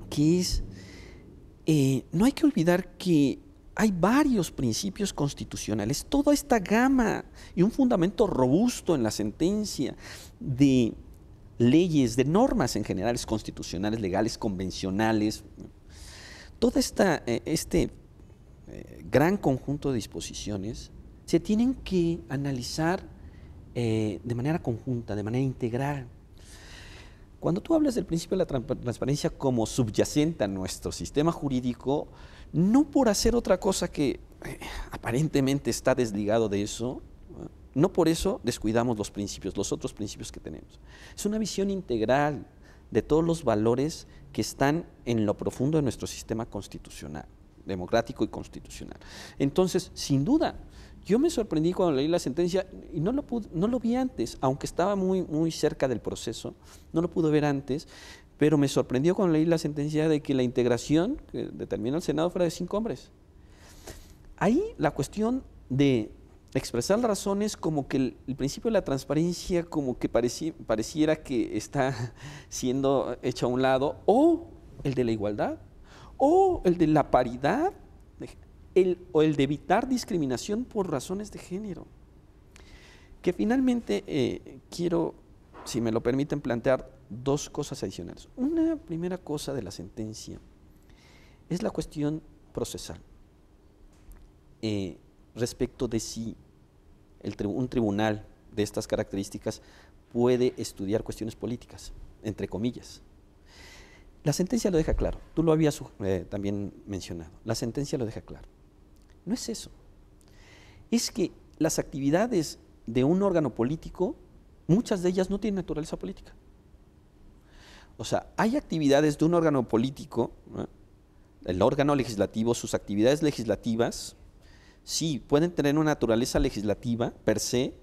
que es, eh, no hay que olvidar que hay varios principios constitucionales, toda esta gama y un fundamento robusto en la sentencia de leyes, de normas en general, constitucionales, legales, convencionales, todo eh, este eh, gran conjunto de disposiciones se tienen que analizar eh, de manera conjunta, de manera integral. Cuando tú hablas del principio de la transparencia como subyacente a nuestro sistema jurídico, no por hacer otra cosa que eh, aparentemente está desligado de eso, no por eso descuidamos los principios, los otros principios que tenemos. Es una visión integral de todos los valores que están en lo profundo de nuestro sistema constitucional, democrático y constitucional. Entonces, sin duda, yo me sorprendí cuando leí la sentencia y no lo, no lo vi antes, aunque estaba muy, muy cerca del proceso, no lo pude ver antes, pero me sorprendió cuando leí la sentencia de que la integración que determinó el Senado fuera de cinco hombres. Ahí la cuestión de expresar razones como que el, principio de la transparencia como que pareciera que está siendo hecho a un lado, o el de la igualdad, o el de la paridad, o el de evitar discriminación por razones de género. Que finalmente eh, quiero si me lo permiten, plantear dos cosas adicionales. Una primera cosa de la sentencia es la cuestión procesal eh, respecto de si un tribunal de estas características puede estudiar cuestiones políticas, entre comillas. La sentencia lo deja claro, tú lo habías eh, también mencionado, la sentencia lo deja claro. No es eso, es que las actividades de un órgano político muchas de ellas no tienen naturaleza política. O sea, hay actividades de un órgano político, el órgano legislativo, sus actividades legislativas, sí, pueden tener una naturaleza legislativa per se,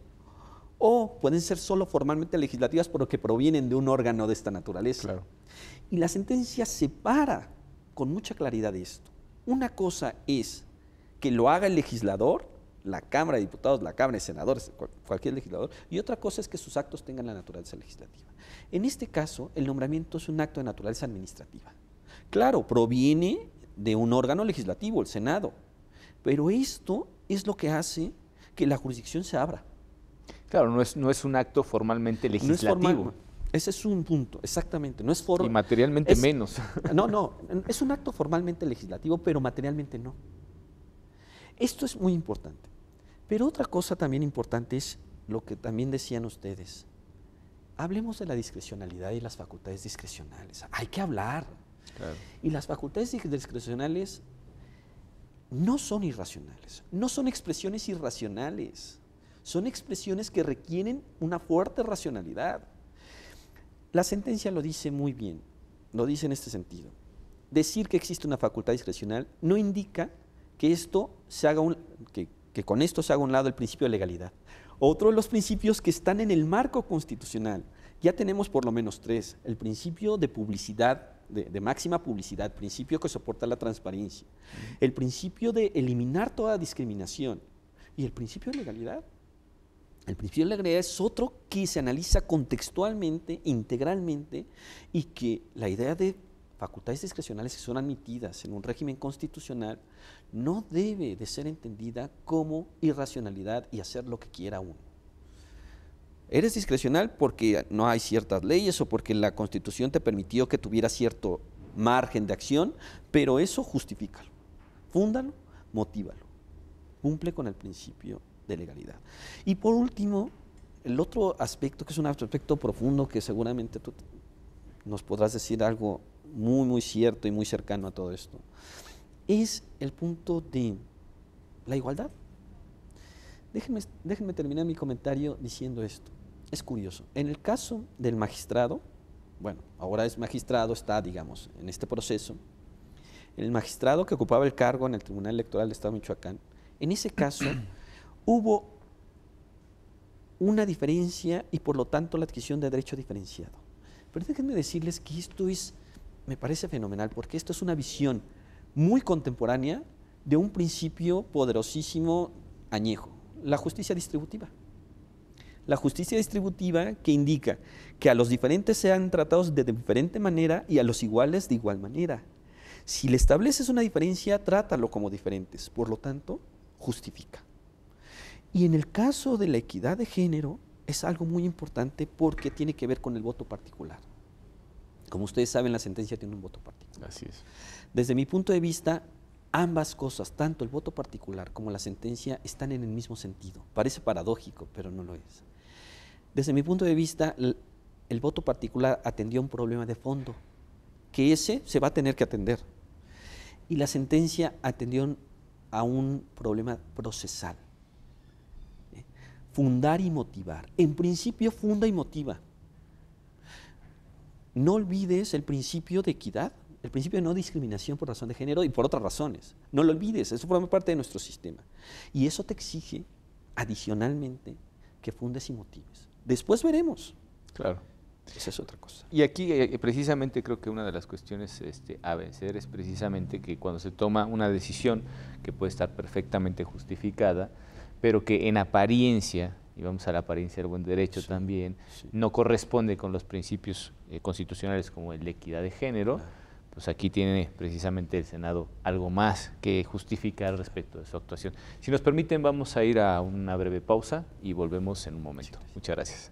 o pueden ser solo formalmente legislativas que provienen de un órgano de esta naturaleza. Y la sentencia separa con mucha claridad esto. Una cosa es que lo haga el legislador la Cámara de Diputados, la Cámara de Senadores, cualquier legislador, y otra cosa es que sus actos tengan la naturaleza legislativa. En este caso, el nombramiento es un acto de naturaleza administrativa. Claro, proviene de un órgano legislativo, el Senado, pero esto es lo que hace que la jurisdicción se abra. Claro, no es, un acto formalmente legislativo. ese es un punto, exactamente. No es formal. Y materialmente menos. No, no, es un acto formalmente legislativo, pero materialmente no. Esto es muy importante. Pero otra cosa también importante es lo que también decían ustedes. Hablemos de la discrecionalidad y las facultades discrecionales. Hay que hablar. Y las facultades discrecionales no son irracionales, no son expresiones irracionales, son expresiones que requieren una fuerte racionalidad. La sentencia lo dice muy bien, lo dice en este sentido. Decir que existe una facultad discrecional no indica que esto se haga un, que que con esto se haga un lado el principio de legalidad. Otro de los principios que están en el marco constitucional, ya tenemos por lo menos tres, el principio de publicidad, de, de máxima publicidad, principio que soporta la transparencia, el principio de eliminar toda discriminación y el principio de legalidad. El principio de legalidad es otro que se analiza contextualmente, integralmente, y que la idea de facultades discrecionales que son admitidas en un régimen constitucional no debe de ser entendida como irracionalidad y hacer lo que quiera uno. Eres discrecional porque no hay ciertas leyes o porque la constitución te permitió que tuviera cierto margen de acción, pero eso justifícalo, fúndalo, motívalo, cumple con el principio de legalidad. Y por último, el otro aspecto que es un aspecto profundo que seguramente tú nos podrás decir algo muy, muy cierto y muy cercano a todo esto, es el punto de la igualdad. Déjenme, terminar mi comentario diciendo esto. Es curioso. En el caso del magistrado, bueno, ahora es magistrado, está, digamos, en este proceso, el magistrado que ocupaba el cargo en el Tribunal Electoral del Estado de Michoacán, en ese caso hubo una diferencia y por lo tanto la adquisición de derecho diferenciado. Pero déjenme decirles que esto es me parece fenomenal porque esto es una visión muy contemporánea de un principio poderosísimo añejo, la justicia distributiva. La justicia distributiva que indica que a los diferentes sean tratados de diferente manera y a los iguales de igual manera. Si le estableces una diferencia, trátalo como diferentes. Por lo tanto, justifica. Y en el caso de la equidad de género, es algo muy importante porque tiene que ver con el voto particular. Como ustedes saben, la sentencia tiene un voto particular. Así es. Desde mi punto de vista, ambas cosas, tanto el voto particular como la sentencia, están en el mismo sentido. Parece paradójico, pero no lo es. Desde mi punto de vista, el, voto particular atendió a un problema de fondo, que ese se va a tener que atender. Y la sentencia atendió a un problema procesal. ¿Eh? Fundar y motivar. En principio funda y motiva no olvides el principio de equidad, el principio de no discriminación por razón de género y por otras razones. No lo olvides, eso forma parte de nuestro sistema. Y eso te exige, adicionalmente, que fundes y motives. Después veremos. Claro. Esa es otra cosa. Y aquí eh, eh, precisamente creo que una de las cuestiones este, a vencer es precisamente que cuando se toma una decisión que puede estar perfectamente justificada, pero que en apariencia y vamos a la apariencia del buen derecho también, no corresponde con los principios eh, constitucionales como el la equidad de género, pues aquí tiene precisamente el Senado algo más que justificar respecto de su actuación. Si nos permiten, vamos a ir a una breve pausa y volvemos en un momento. Muchas gracias.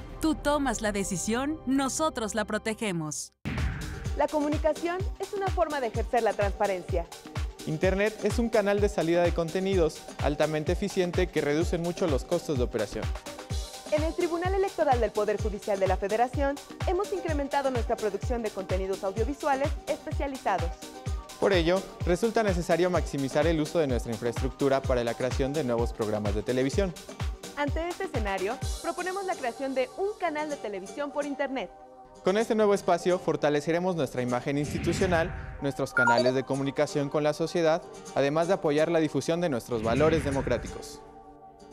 Tú tomas la decisión, nosotros la protegemos. La comunicación es una forma de ejercer la transparencia. Internet es un canal de salida de contenidos altamente eficiente que reduce mucho los costos de operación. En el Tribunal Electoral del Poder Judicial de la Federación hemos incrementado nuestra producción de contenidos audiovisuales especializados. Por ello, resulta necesario maximizar el uso de nuestra infraestructura para la creación de nuevos programas de televisión. Ante este escenario, proponemos la creación de un canal de televisión por Internet. Con este nuevo espacio fortaleceremos nuestra imagen institucional, nuestros canales de comunicación con la sociedad, además de apoyar la difusión de nuestros valores democráticos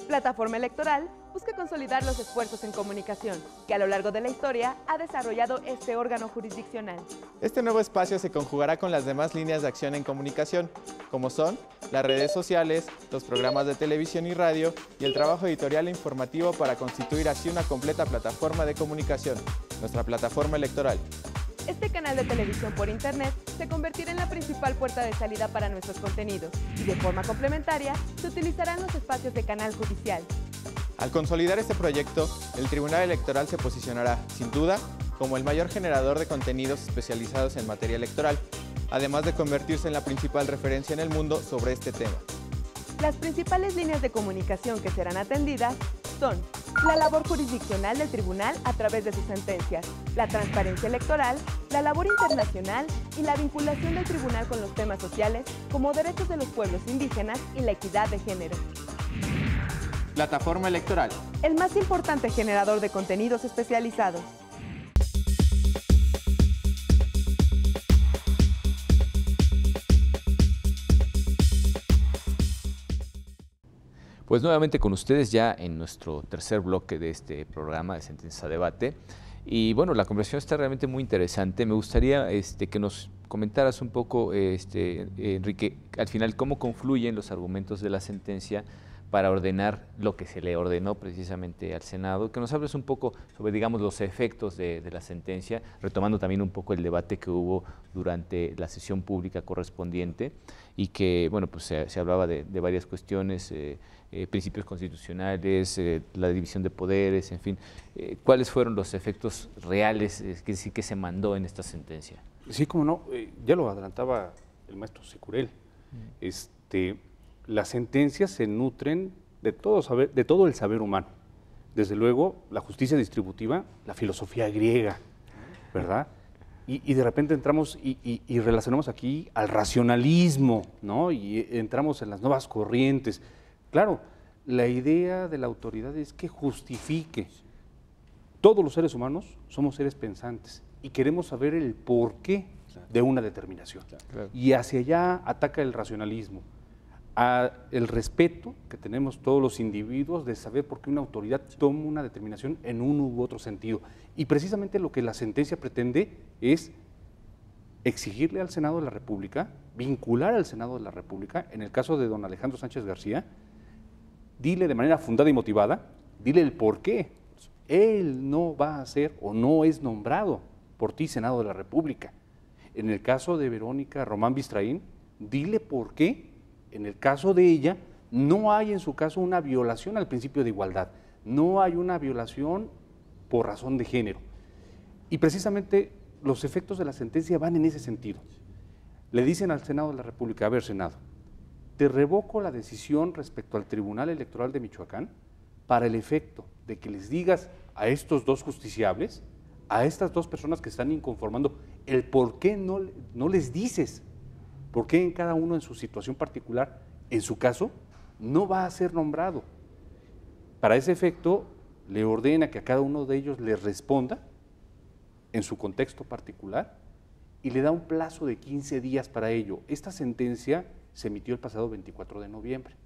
plataforma electoral busca consolidar los esfuerzos en comunicación que a lo largo de la historia ha desarrollado este órgano jurisdiccional. Este nuevo espacio se conjugará con las demás líneas de acción en comunicación, como son las redes sociales, los programas de televisión y radio y el trabajo editorial e informativo para constituir así una completa plataforma de comunicación, nuestra plataforma electoral. Este canal de televisión por Internet se convertirá en la principal puerta de salida para nuestros contenidos y de forma complementaria se utilizarán los espacios de canal judicial. Al consolidar este proyecto, el Tribunal Electoral se posicionará, sin duda, como el mayor generador de contenidos especializados en materia electoral, además de convertirse en la principal referencia en el mundo sobre este tema. Las principales líneas de comunicación que serán atendidas son la labor jurisdiccional del tribunal a través de sus sentencias, la transparencia electoral, la labor internacional y la vinculación del tribunal con los temas sociales como derechos de los pueblos indígenas y la equidad de género. Plataforma electoral. El más importante generador de contenidos especializados. Pues nuevamente con ustedes ya en nuestro tercer bloque de este programa de Sentencia Debate. Y bueno, la conversación está realmente muy interesante. Me gustaría este, que nos comentaras un poco, este, Enrique, al final cómo confluyen los argumentos de la sentencia para ordenar lo que se le ordenó precisamente al Senado. Que nos hables un poco sobre, digamos, los efectos de, la sentencia, retomando también un poco el debate que hubo durante la sesión pública correspondiente y que, bueno, pues se, hablaba de, varias cuestiones, eh, eh, principios constitucionales, eh, la división de poderes, en fin. ¿Cuáles fueron los efectos reales que, sí que se mandó en esta sentencia? Sí, como no, ya lo adelantaba el maestro Securel. Mm. Este, las sentencias se nutren de todo, saber, de todo el saber humano. Desde luego, la justicia distributiva, la filosofía griega, ¿verdad? Y, de repente entramos y, relacionamos aquí al racionalismo, ¿no? Y entramos en las nuevas corrientes. Claro, la idea de la autoridad es que justifique. Todos los seres humanos somos seres pensantes y queremos saber el porqué de una determinación. Y hacia allá ataca el racionalismo a el respeto que tenemos todos los individuos de saber por qué una autoridad toma una determinación en uno u otro sentido. Y precisamente lo que la sentencia pretende es exigirle al Senado de la República, vincular al Senado de la República, en el caso de don Alejandro Sánchez García, dile de manera fundada y motivada, dile el por qué él no va a ser o no es nombrado por ti Senado de la República. En el caso de Verónica Román Bistraín, dile por qué en el caso de ella, no hay en su caso una violación al principio de igualdad, no hay una violación por razón de género. Y precisamente los efectos de la sentencia van en ese sentido. Le dicen al Senado de la República, a ver, Senado, te revoco la decisión respecto al Tribunal Electoral de Michoacán para el efecto de que les digas a estos dos justiciables, a estas dos personas que están inconformando, el por qué no, no les dices porque en cada uno en su situación particular, en su caso, no va a ser nombrado. Para ese efecto, le ordena que a cada uno de ellos le responda en su contexto particular y le da un plazo de 15 días para ello. Esta sentencia se emitió el pasado 24 de noviembre.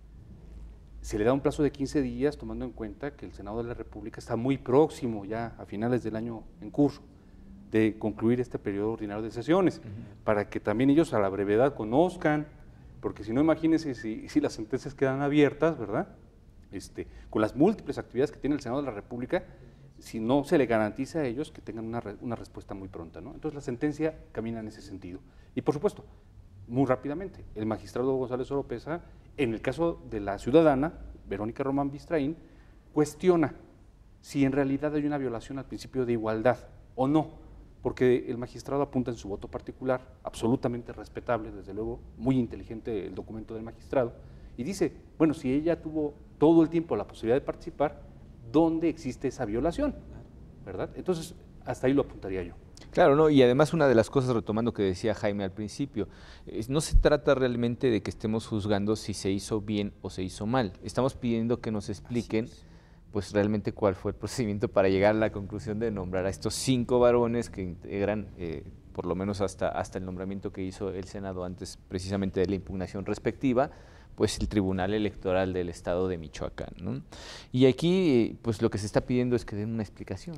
Se le da un plazo de 15 días tomando en cuenta que el Senado de la República está muy próximo ya a finales del año en curso de concluir este periodo ordinario de sesiones, para que también ellos a la brevedad conozcan, porque si no, imagínense si, las sentencias quedan abiertas, ¿verdad? Este, con las múltiples actividades que tiene el Senado de la República, si no se le garantiza a ellos que tengan una, una respuesta muy pronta, ¿no? Entonces la sentencia camina en ese sentido. Y por supuesto, muy rápidamente, el magistrado González Oropesa, en el caso de la ciudadana, Verónica Román Bistraín, cuestiona si en realidad hay una violación al principio de igualdad o no porque el magistrado apunta en su voto particular, absolutamente respetable, desde luego, muy inteligente el documento del magistrado, y dice, bueno, si ella tuvo todo el tiempo la posibilidad de participar, ¿dónde existe esa violación? ¿Verdad? Entonces, hasta ahí lo apuntaría yo. Claro, no, y además una de las cosas, retomando que decía Jaime al principio, no se trata realmente de que estemos juzgando si se hizo bien o se hizo mal. Estamos pidiendo que nos expliquen pues realmente cuál fue el procedimiento para llegar a la conclusión de nombrar a estos cinco varones que integran, eh, por lo menos hasta, hasta el nombramiento que hizo el Senado antes precisamente de la impugnación respectiva, pues el Tribunal Electoral del Estado de Michoacán. Y aquí pues lo que se está pidiendo es que den una explicación.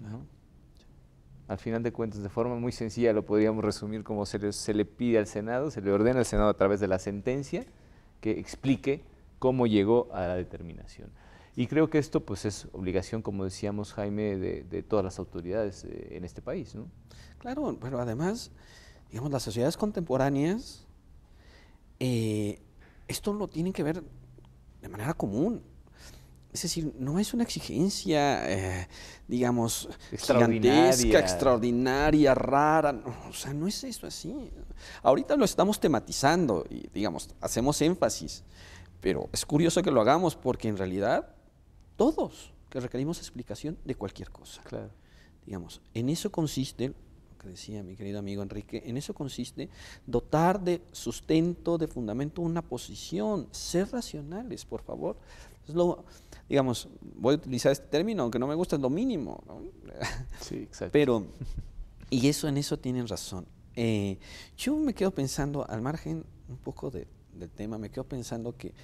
Al final de cuentas, de forma muy sencilla lo podríamos resumir como se se le pide al Senado, se le ordena al Senado a través de la sentencia que explique cómo llegó a la determinación. Y creo que esto pues es obligación, como decíamos Jaime, de, todas las autoridades eh, en este país. ¿no? Claro, pero además, digamos, las sociedades contemporáneas, eh, esto lo tienen que ver de manera común. Es decir, no es una exigencia, eh, digamos, extraordinaria. extraordinaria, rara. o sea, no es eso así. Ahorita lo estamos tematizando y, digamos, hacemos énfasis. Pero es curioso que lo hagamos porque en realidad todos, que requerimos explicación de cualquier cosa. Claro. Digamos, en eso consiste, lo que decía mi querido amigo Enrique, en eso consiste dotar de sustento, de fundamento una posición, ser racionales, por favor. lo, digamos, voy a utilizar este término, aunque no me gusta, es lo mínimo. Sí, exacto. Pero, y eso en eso tienen razón. Eh, yo me quedo pensando, al margen un poco de, del tema, me quedo pensando que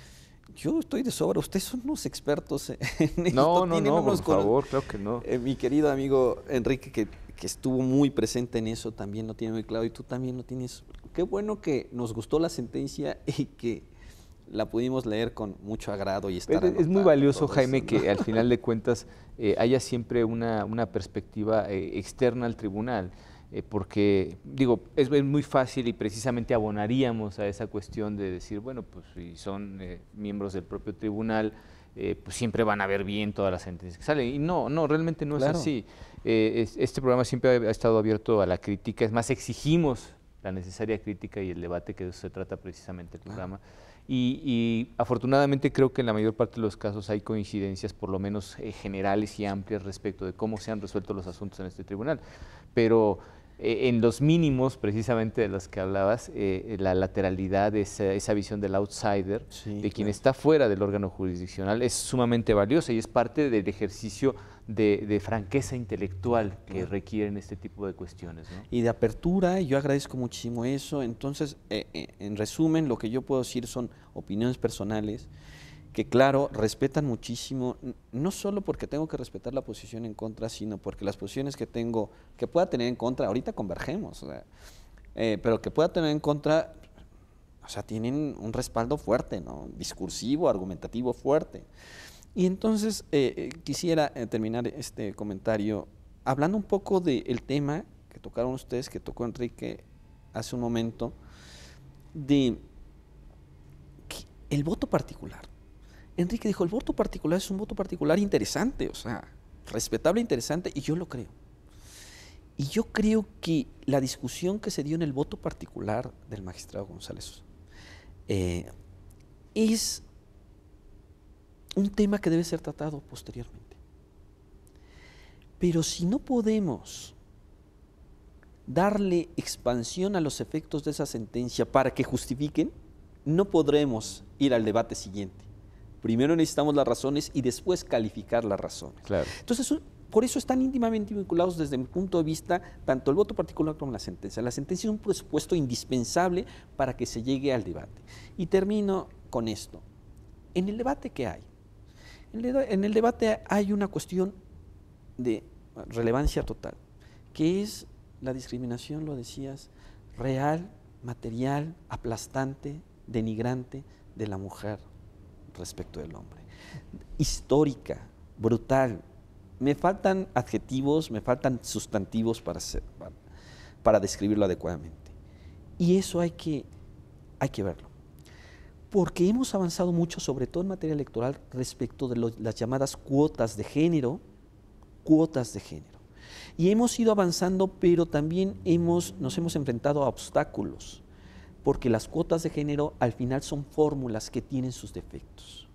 yo estoy de sobra, ustedes son unos expertos en esto. No, no, no, por favor, creo que no. Eh, mi querido amigo Enrique, que, estuvo muy presente en eso, también lo tiene muy claro y tú también lo tienes. Qué bueno que nos gustó la sentencia y que la pudimos leer con mucho agrado y estar... Es, muy valioso, Jaime, que al final de cuentas eh, haya siempre una, perspectiva eh, externa al tribunal. Eh, porque digo, es, muy fácil y precisamente abonaríamos a esa cuestión de decir, bueno, pues si son eh, miembros del propio tribunal, eh, pues siempre van a ver bien todas las sentencias que salen. Y no, no, realmente no es así. este programa siempre ha, estado abierto a la crítica, es más, exigimos la necesaria crítica y el debate que se trata precisamente el ah. programa. Y, afortunadamente creo que en la mayor parte de los casos hay coincidencias, por lo menos generales y amplias, respecto de cómo se han resuelto los asuntos en este tribunal. Pero eh, en los mínimos precisamente de los que hablabas, eh, eh, la lateralidad, esa, esa, visión del outsider, de quien está fuera del órgano jurisdiccional, es sumamente valiosa y es parte del ejercicio de, franqueza intelectual que requieren este tipo de cuestiones. Y de apertura, yo agradezco muchísimo eso. Entonces, en resumen, lo que yo puedo decir son opiniones personales que claro, respetan muchísimo, no solo porque tengo que respetar la posición en contra, sino porque las posiciones que tengo, que pueda tener en contra, ahorita convergemos, eh, pero que pueda tener en contra, o sea, tienen un respaldo fuerte, ¿no? Discursivo, argumentativo fuerte. Y entonces eh, eh, quisiera terminar este comentario hablando un poco del tema que tocaron ustedes, que tocó Enrique hace un momento, de el voto particular. Enrique dijo, el voto particular es un voto particular interesante, o sea, respetable, interesante, y yo lo creo. Y yo creo que la discusión que se dio en el voto particular del magistrado González eh, es un tema que debe ser tratado posteriormente. Pero si no podemos darle expansión a los efectos de esa sentencia para que justifiquen, no podremos ir al debate siguiente. Primero necesitamos las razones y después calificar las razones. Entonces, por eso están íntimamente vinculados desde mi punto de vista tanto el voto particular como la sentencia. La sentencia es un presupuesto indispensable para que se llegue al debate. Y termino con esto. En el debate que hay, en el debate hay una cuestión de relevancia total, que es la discriminación, lo decías, real, material, aplastante, denigrante de la mujer respecto del hombre. Histórica, brutal. Me faltan adjetivos, me faltan sustantivos para, para, describirlo adecuadamente. Y eso hay que, hay que verlo. Porque hemos avanzado mucho, sobre todo en materia electoral, respecto de las llamadas cuotas de género, cuotas de género. Y hemos ido avanzando, pero también hemos, nos hemos enfrentado a obstáculos porque las cuotas de género al final son fórmulas que tienen sus defectos.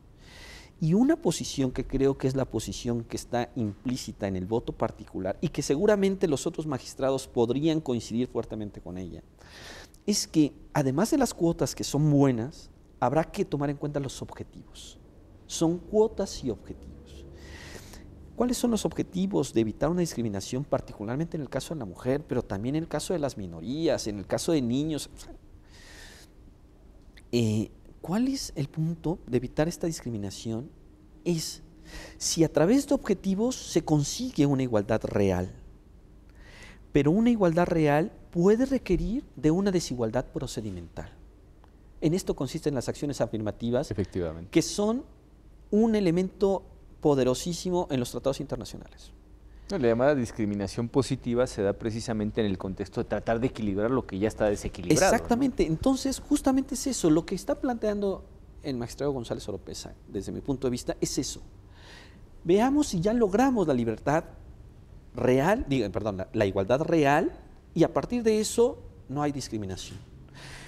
Y una posición que creo que es la posición que está implícita en el voto particular y que seguramente los otros magistrados podrían coincidir fuertemente con ella, es que además de las cuotas que son buenas, habrá que tomar en cuenta los objetivos. Son cuotas y objetivos. ¿Cuáles son los objetivos de evitar una discriminación, particularmente en el caso de la mujer, pero también en el caso de las minorías, en el caso de niños? Eh, ¿cuál es el punto de evitar esta discriminación? Es si a través de objetivos se consigue una igualdad real. Pero una igualdad real puede requerir de una desigualdad procedimental. En esto consisten las acciones afirmativas, Efectivamente. que son un elemento poderosísimo en los tratados internacionales la llamada discriminación positiva se da precisamente en el contexto de tratar de equilibrar lo que ya está desequilibrado. Exactamente, entonces justamente es eso, lo que está planteando el magistrado González Oropesa, desde mi punto de vista, es eso. Veamos si ya logramos la libertad real, perdón, la igualdad real, y a partir de eso no hay discriminación.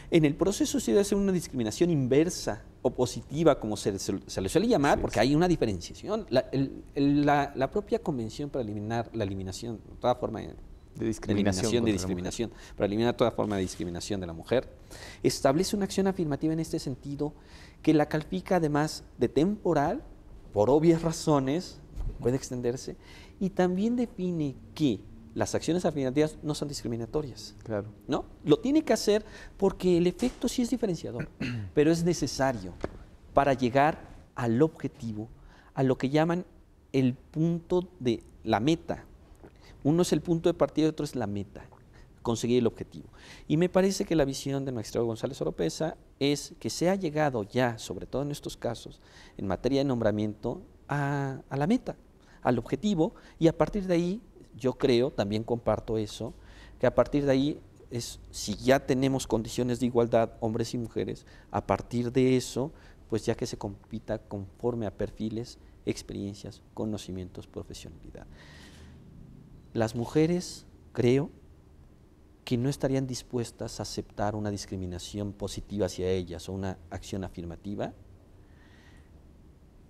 En el proceso se debe hacer una discriminación inversa o positiva, como se, le suele llamar, porque hay una diferenciación. La, propia convención para eliminar la eliminación, toda forma eh, de, discriminación, discriminación para eliminar toda forma de discriminación de la mujer, establece una acción afirmativa en este sentido que la califica además de temporal, por obvias razones, puede extenderse, y también define que las acciones afirmativas no son discriminatorias. Claro. ¿No? Lo tiene que hacer porque el efecto sí es diferenciador, pero es necesario para llegar al objetivo, a lo que llaman el punto de la meta. Uno es el punto de partida y otro es la meta, conseguir el objetivo. Y me parece que la visión del magistrado González Oropesa es que se ha llegado ya, sobre todo en estos casos, en materia de nombramiento, a la meta, al objetivo, y a partir de ahí yo creo, también comparto eso, que a partir de ahí es, si ya tenemos condiciones de igualdad, hombres y mujeres, a partir de eso, pues ya que se compita conforme a perfiles, experiencias, conocimientos, profesionalidad. Las mujeres, creo, que no estarían dispuestas a aceptar una discriminación positiva hacia ellas o una acción afirmativa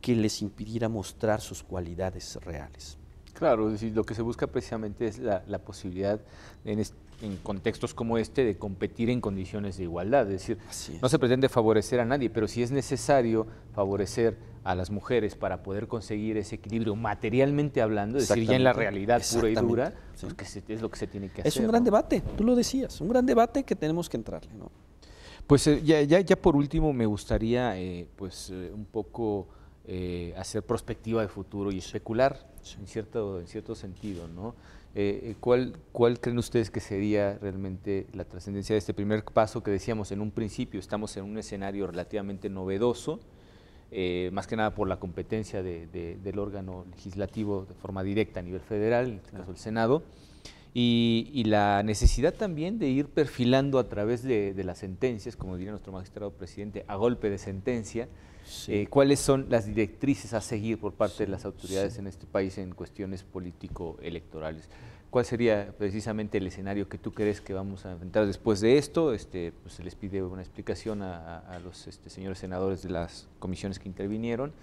que les impidiera mostrar sus cualidades reales. Claro, lo que se busca precisamente es la, posibilidad en, contextos como este de competir en condiciones de igualdad. Es decir, no se pretende favorecer a nadie, pero si es necesario favorecer a las mujeres para poder conseguir ese equilibrio materialmente hablando, es decir, ya en la realidad pura y dura, pues que es lo que se tiene que hacer. Es un gran debate, tú lo decías, un gran debate que tenemos que entrarle. Pues eh, ya, ya, por último me gustaría eh, pues eh, un poco eh, hacer prospectiva de futuro y especular en, cierto, en cierto sentido, ¿no? Eh, eh, ¿cuál, creen ustedes que sería realmente la trascendencia de este primer paso que decíamos en un principio? Estamos en un escenario relativamente novedoso, más que nada por la competencia del órgano legislativo de forma directa a nivel federal, en este caso el Senado, y, la necesidad también de ir perfilando a través de, de, las sentencias, como diría nuestro magistrado presidente, a golpe de sentencia, eh, ¿Cuáles son las directrices a seguir por parte de las autoridades en este país en cuestiones político-electorales? ¿Cuál sería precisamente el escenario que tú crees que vamos a enfrentar después de esto? Este, pues se les pide una explicación a, los este, señores senadores de las comisiones que intervinieron.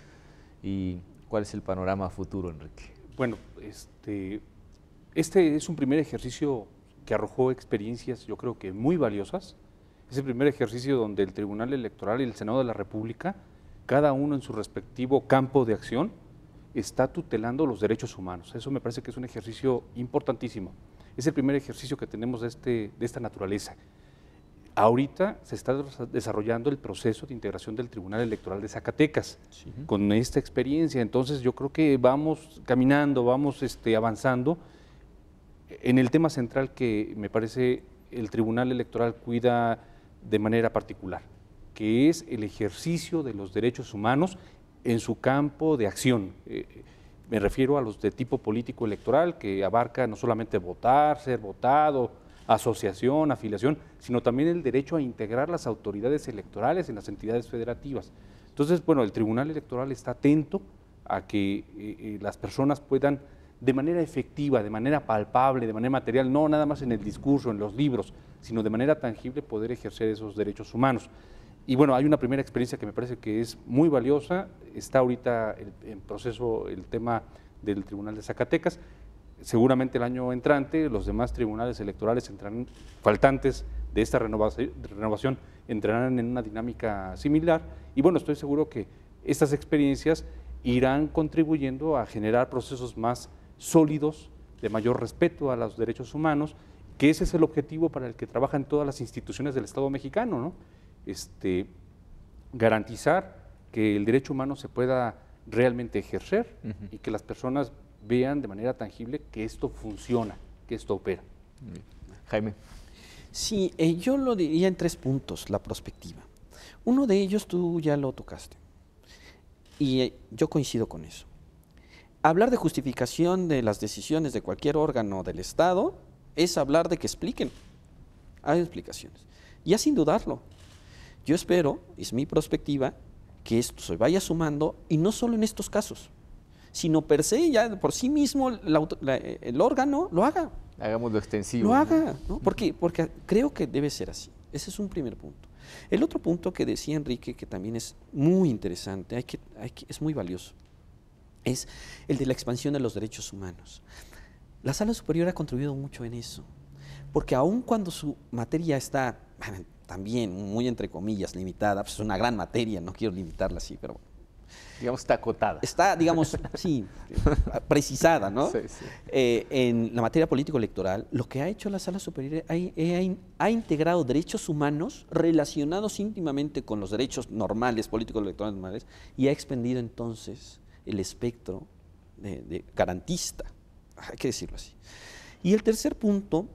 ¿Y cuál es el panorama futuro, Enrique? Bueno, este, este es un primer ejercicio que arrojó experiencias, yo creo que muy valiosas. Es el primer ejercicio donde el Tribunal Electoral y el Senado de la República cada uno en su respectivo campo de acción, está tutelando los derechos humanos. Eso me parece que es un ejercicio importantísimo. Es el primer ejercicio que tenemos de, este, de esta naturaleza. Ahorita se está desarrollando el proceso de integración del Tribunal Electoral de Zacatecas con esta experiencia. Entonces yo creo que vamos caminando, vamos este, avanzando en el tema central que me parece el Tribunal Electoral cuida de manera particular, que es el ejercicio de los derechos humanos en su campo de acción. Eh, eh, me refiero a los de tipo político electoral, que abarca no solamente votar, ser votado, asociación, afiliación, sino también el derecho a integrar las autoridades electorales en las entidades federativas. Entonces, bueno, el Tribunal Electoral está atento a que eh, las personas puedan de manera efectiva, de manera palpable, de manera material, no nada más en el discurso, en los libros, sino de manera tangible poder ejercer esos derechos humanos. Y bueno, hay una primera experiencia que me parece que es muy valiosa. Está ahorita en proceso el tema del Tribunal de Zacatecas. Seguramente el año entrante los demás tribunales electorales entrarán, faltantes de esta renovación, renovación entrarán en una dinámica similar. Y bueno, estoy seguro que estas experiencias irán contribuyendo a generar procesos más sólidos, de mayor respeto a los derechos humanos, que ese es el objetivo para el que trabajan todas las instituciones del Estado mexicano, ¿no? este, garantizar que el derecho humano se pueda realmente ejercer y que las personas vean de manera tangible que esto funciona, que esto opera. Jaime. Sí, eh, yo lo diría en tres puntos, la prospectiva. Uno de ellos tú ya lo tocaste y eh, yo coincido con eso. Hablar de justificación de las decisiones de cualquier órgano del Estado es hablar de que expliquen. Hay explicaciones. Ya sin dudarlo, yo espero, es mi perspectiva, que esto se vaya sumando y no solo en estos casos, sino per se, ya por sí mismo eh, el órgano lo haga. Hagamos lo extensivo. Lo haga, ¿no? ¿Por qué? Porque creo que debe ser así. Ese es un primer punto. El otro punto que decía Enrique, que también es muy interesante, es muy valioso, es el de la expansión de los derechos humanos. La sala superior ha contribuido mucho en eso, porque aun cuando su materia está también muy entre comillas limitada, pues, es una gran materia, no quiero limitarla así, pero Digamos, está acotada. Está, digamos, sí, precisada, ¿no? Sí, sí. Eh, en la materia político-electoral, lo que ha hecho la Sala Superior ha, integrado derechos humanos relacionados íntimamente con los derechos normales, político-electorales normales, y ha expandido entonces el espectro de, garantista, hay que decirlo así. Y el tercer punto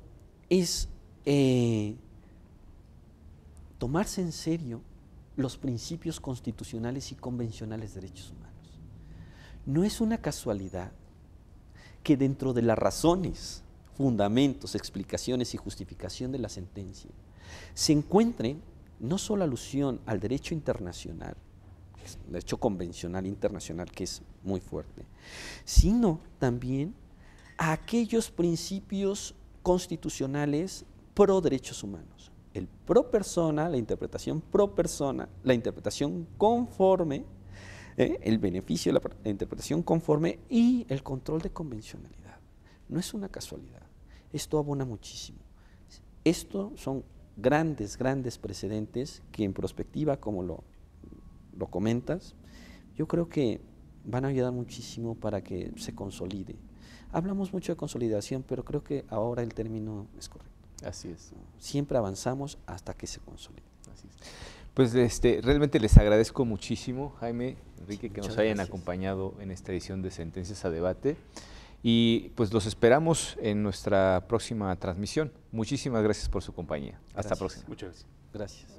es eh, tomarse en serio los principios constitucionales y convencionales de derechos humanos. No es una casualidad que dentro de las razones, fundamentos, explicaciones y justificación de la sentencia se encuentren no solo alusión al derecho internacional, el derecho convencional internacional que es muy fuerte, sino también a aquellos principios constitucionales pro derechos humanos el pro persona, la interpretación pro persona, la interpretación conforme, ¿eh? el beneficio de la interpretación conforme y el control de convencionalidad. No es una casualidad, esto abona muchísimo. Estos son grandes, grandes precedentes que en prospectiva, como lo comentas, yo creo que van a ayudar muchísimo para que se consolide. Hablamos mucho de consolidación, pero creo que ahora el término es correcto. Así es. Siempre avanzamos hasta que se consolide. Pues este, realmente les agradezco muchísimo, Jaime, Enrique, que nos hayan acompañado en esta edición de Sentencias a Debate. Y pues los esperamos en nuestra próxima transmisión. Muchísimas gracias por su compañía. Hasta la próxima. Muchas gracias. Gracias.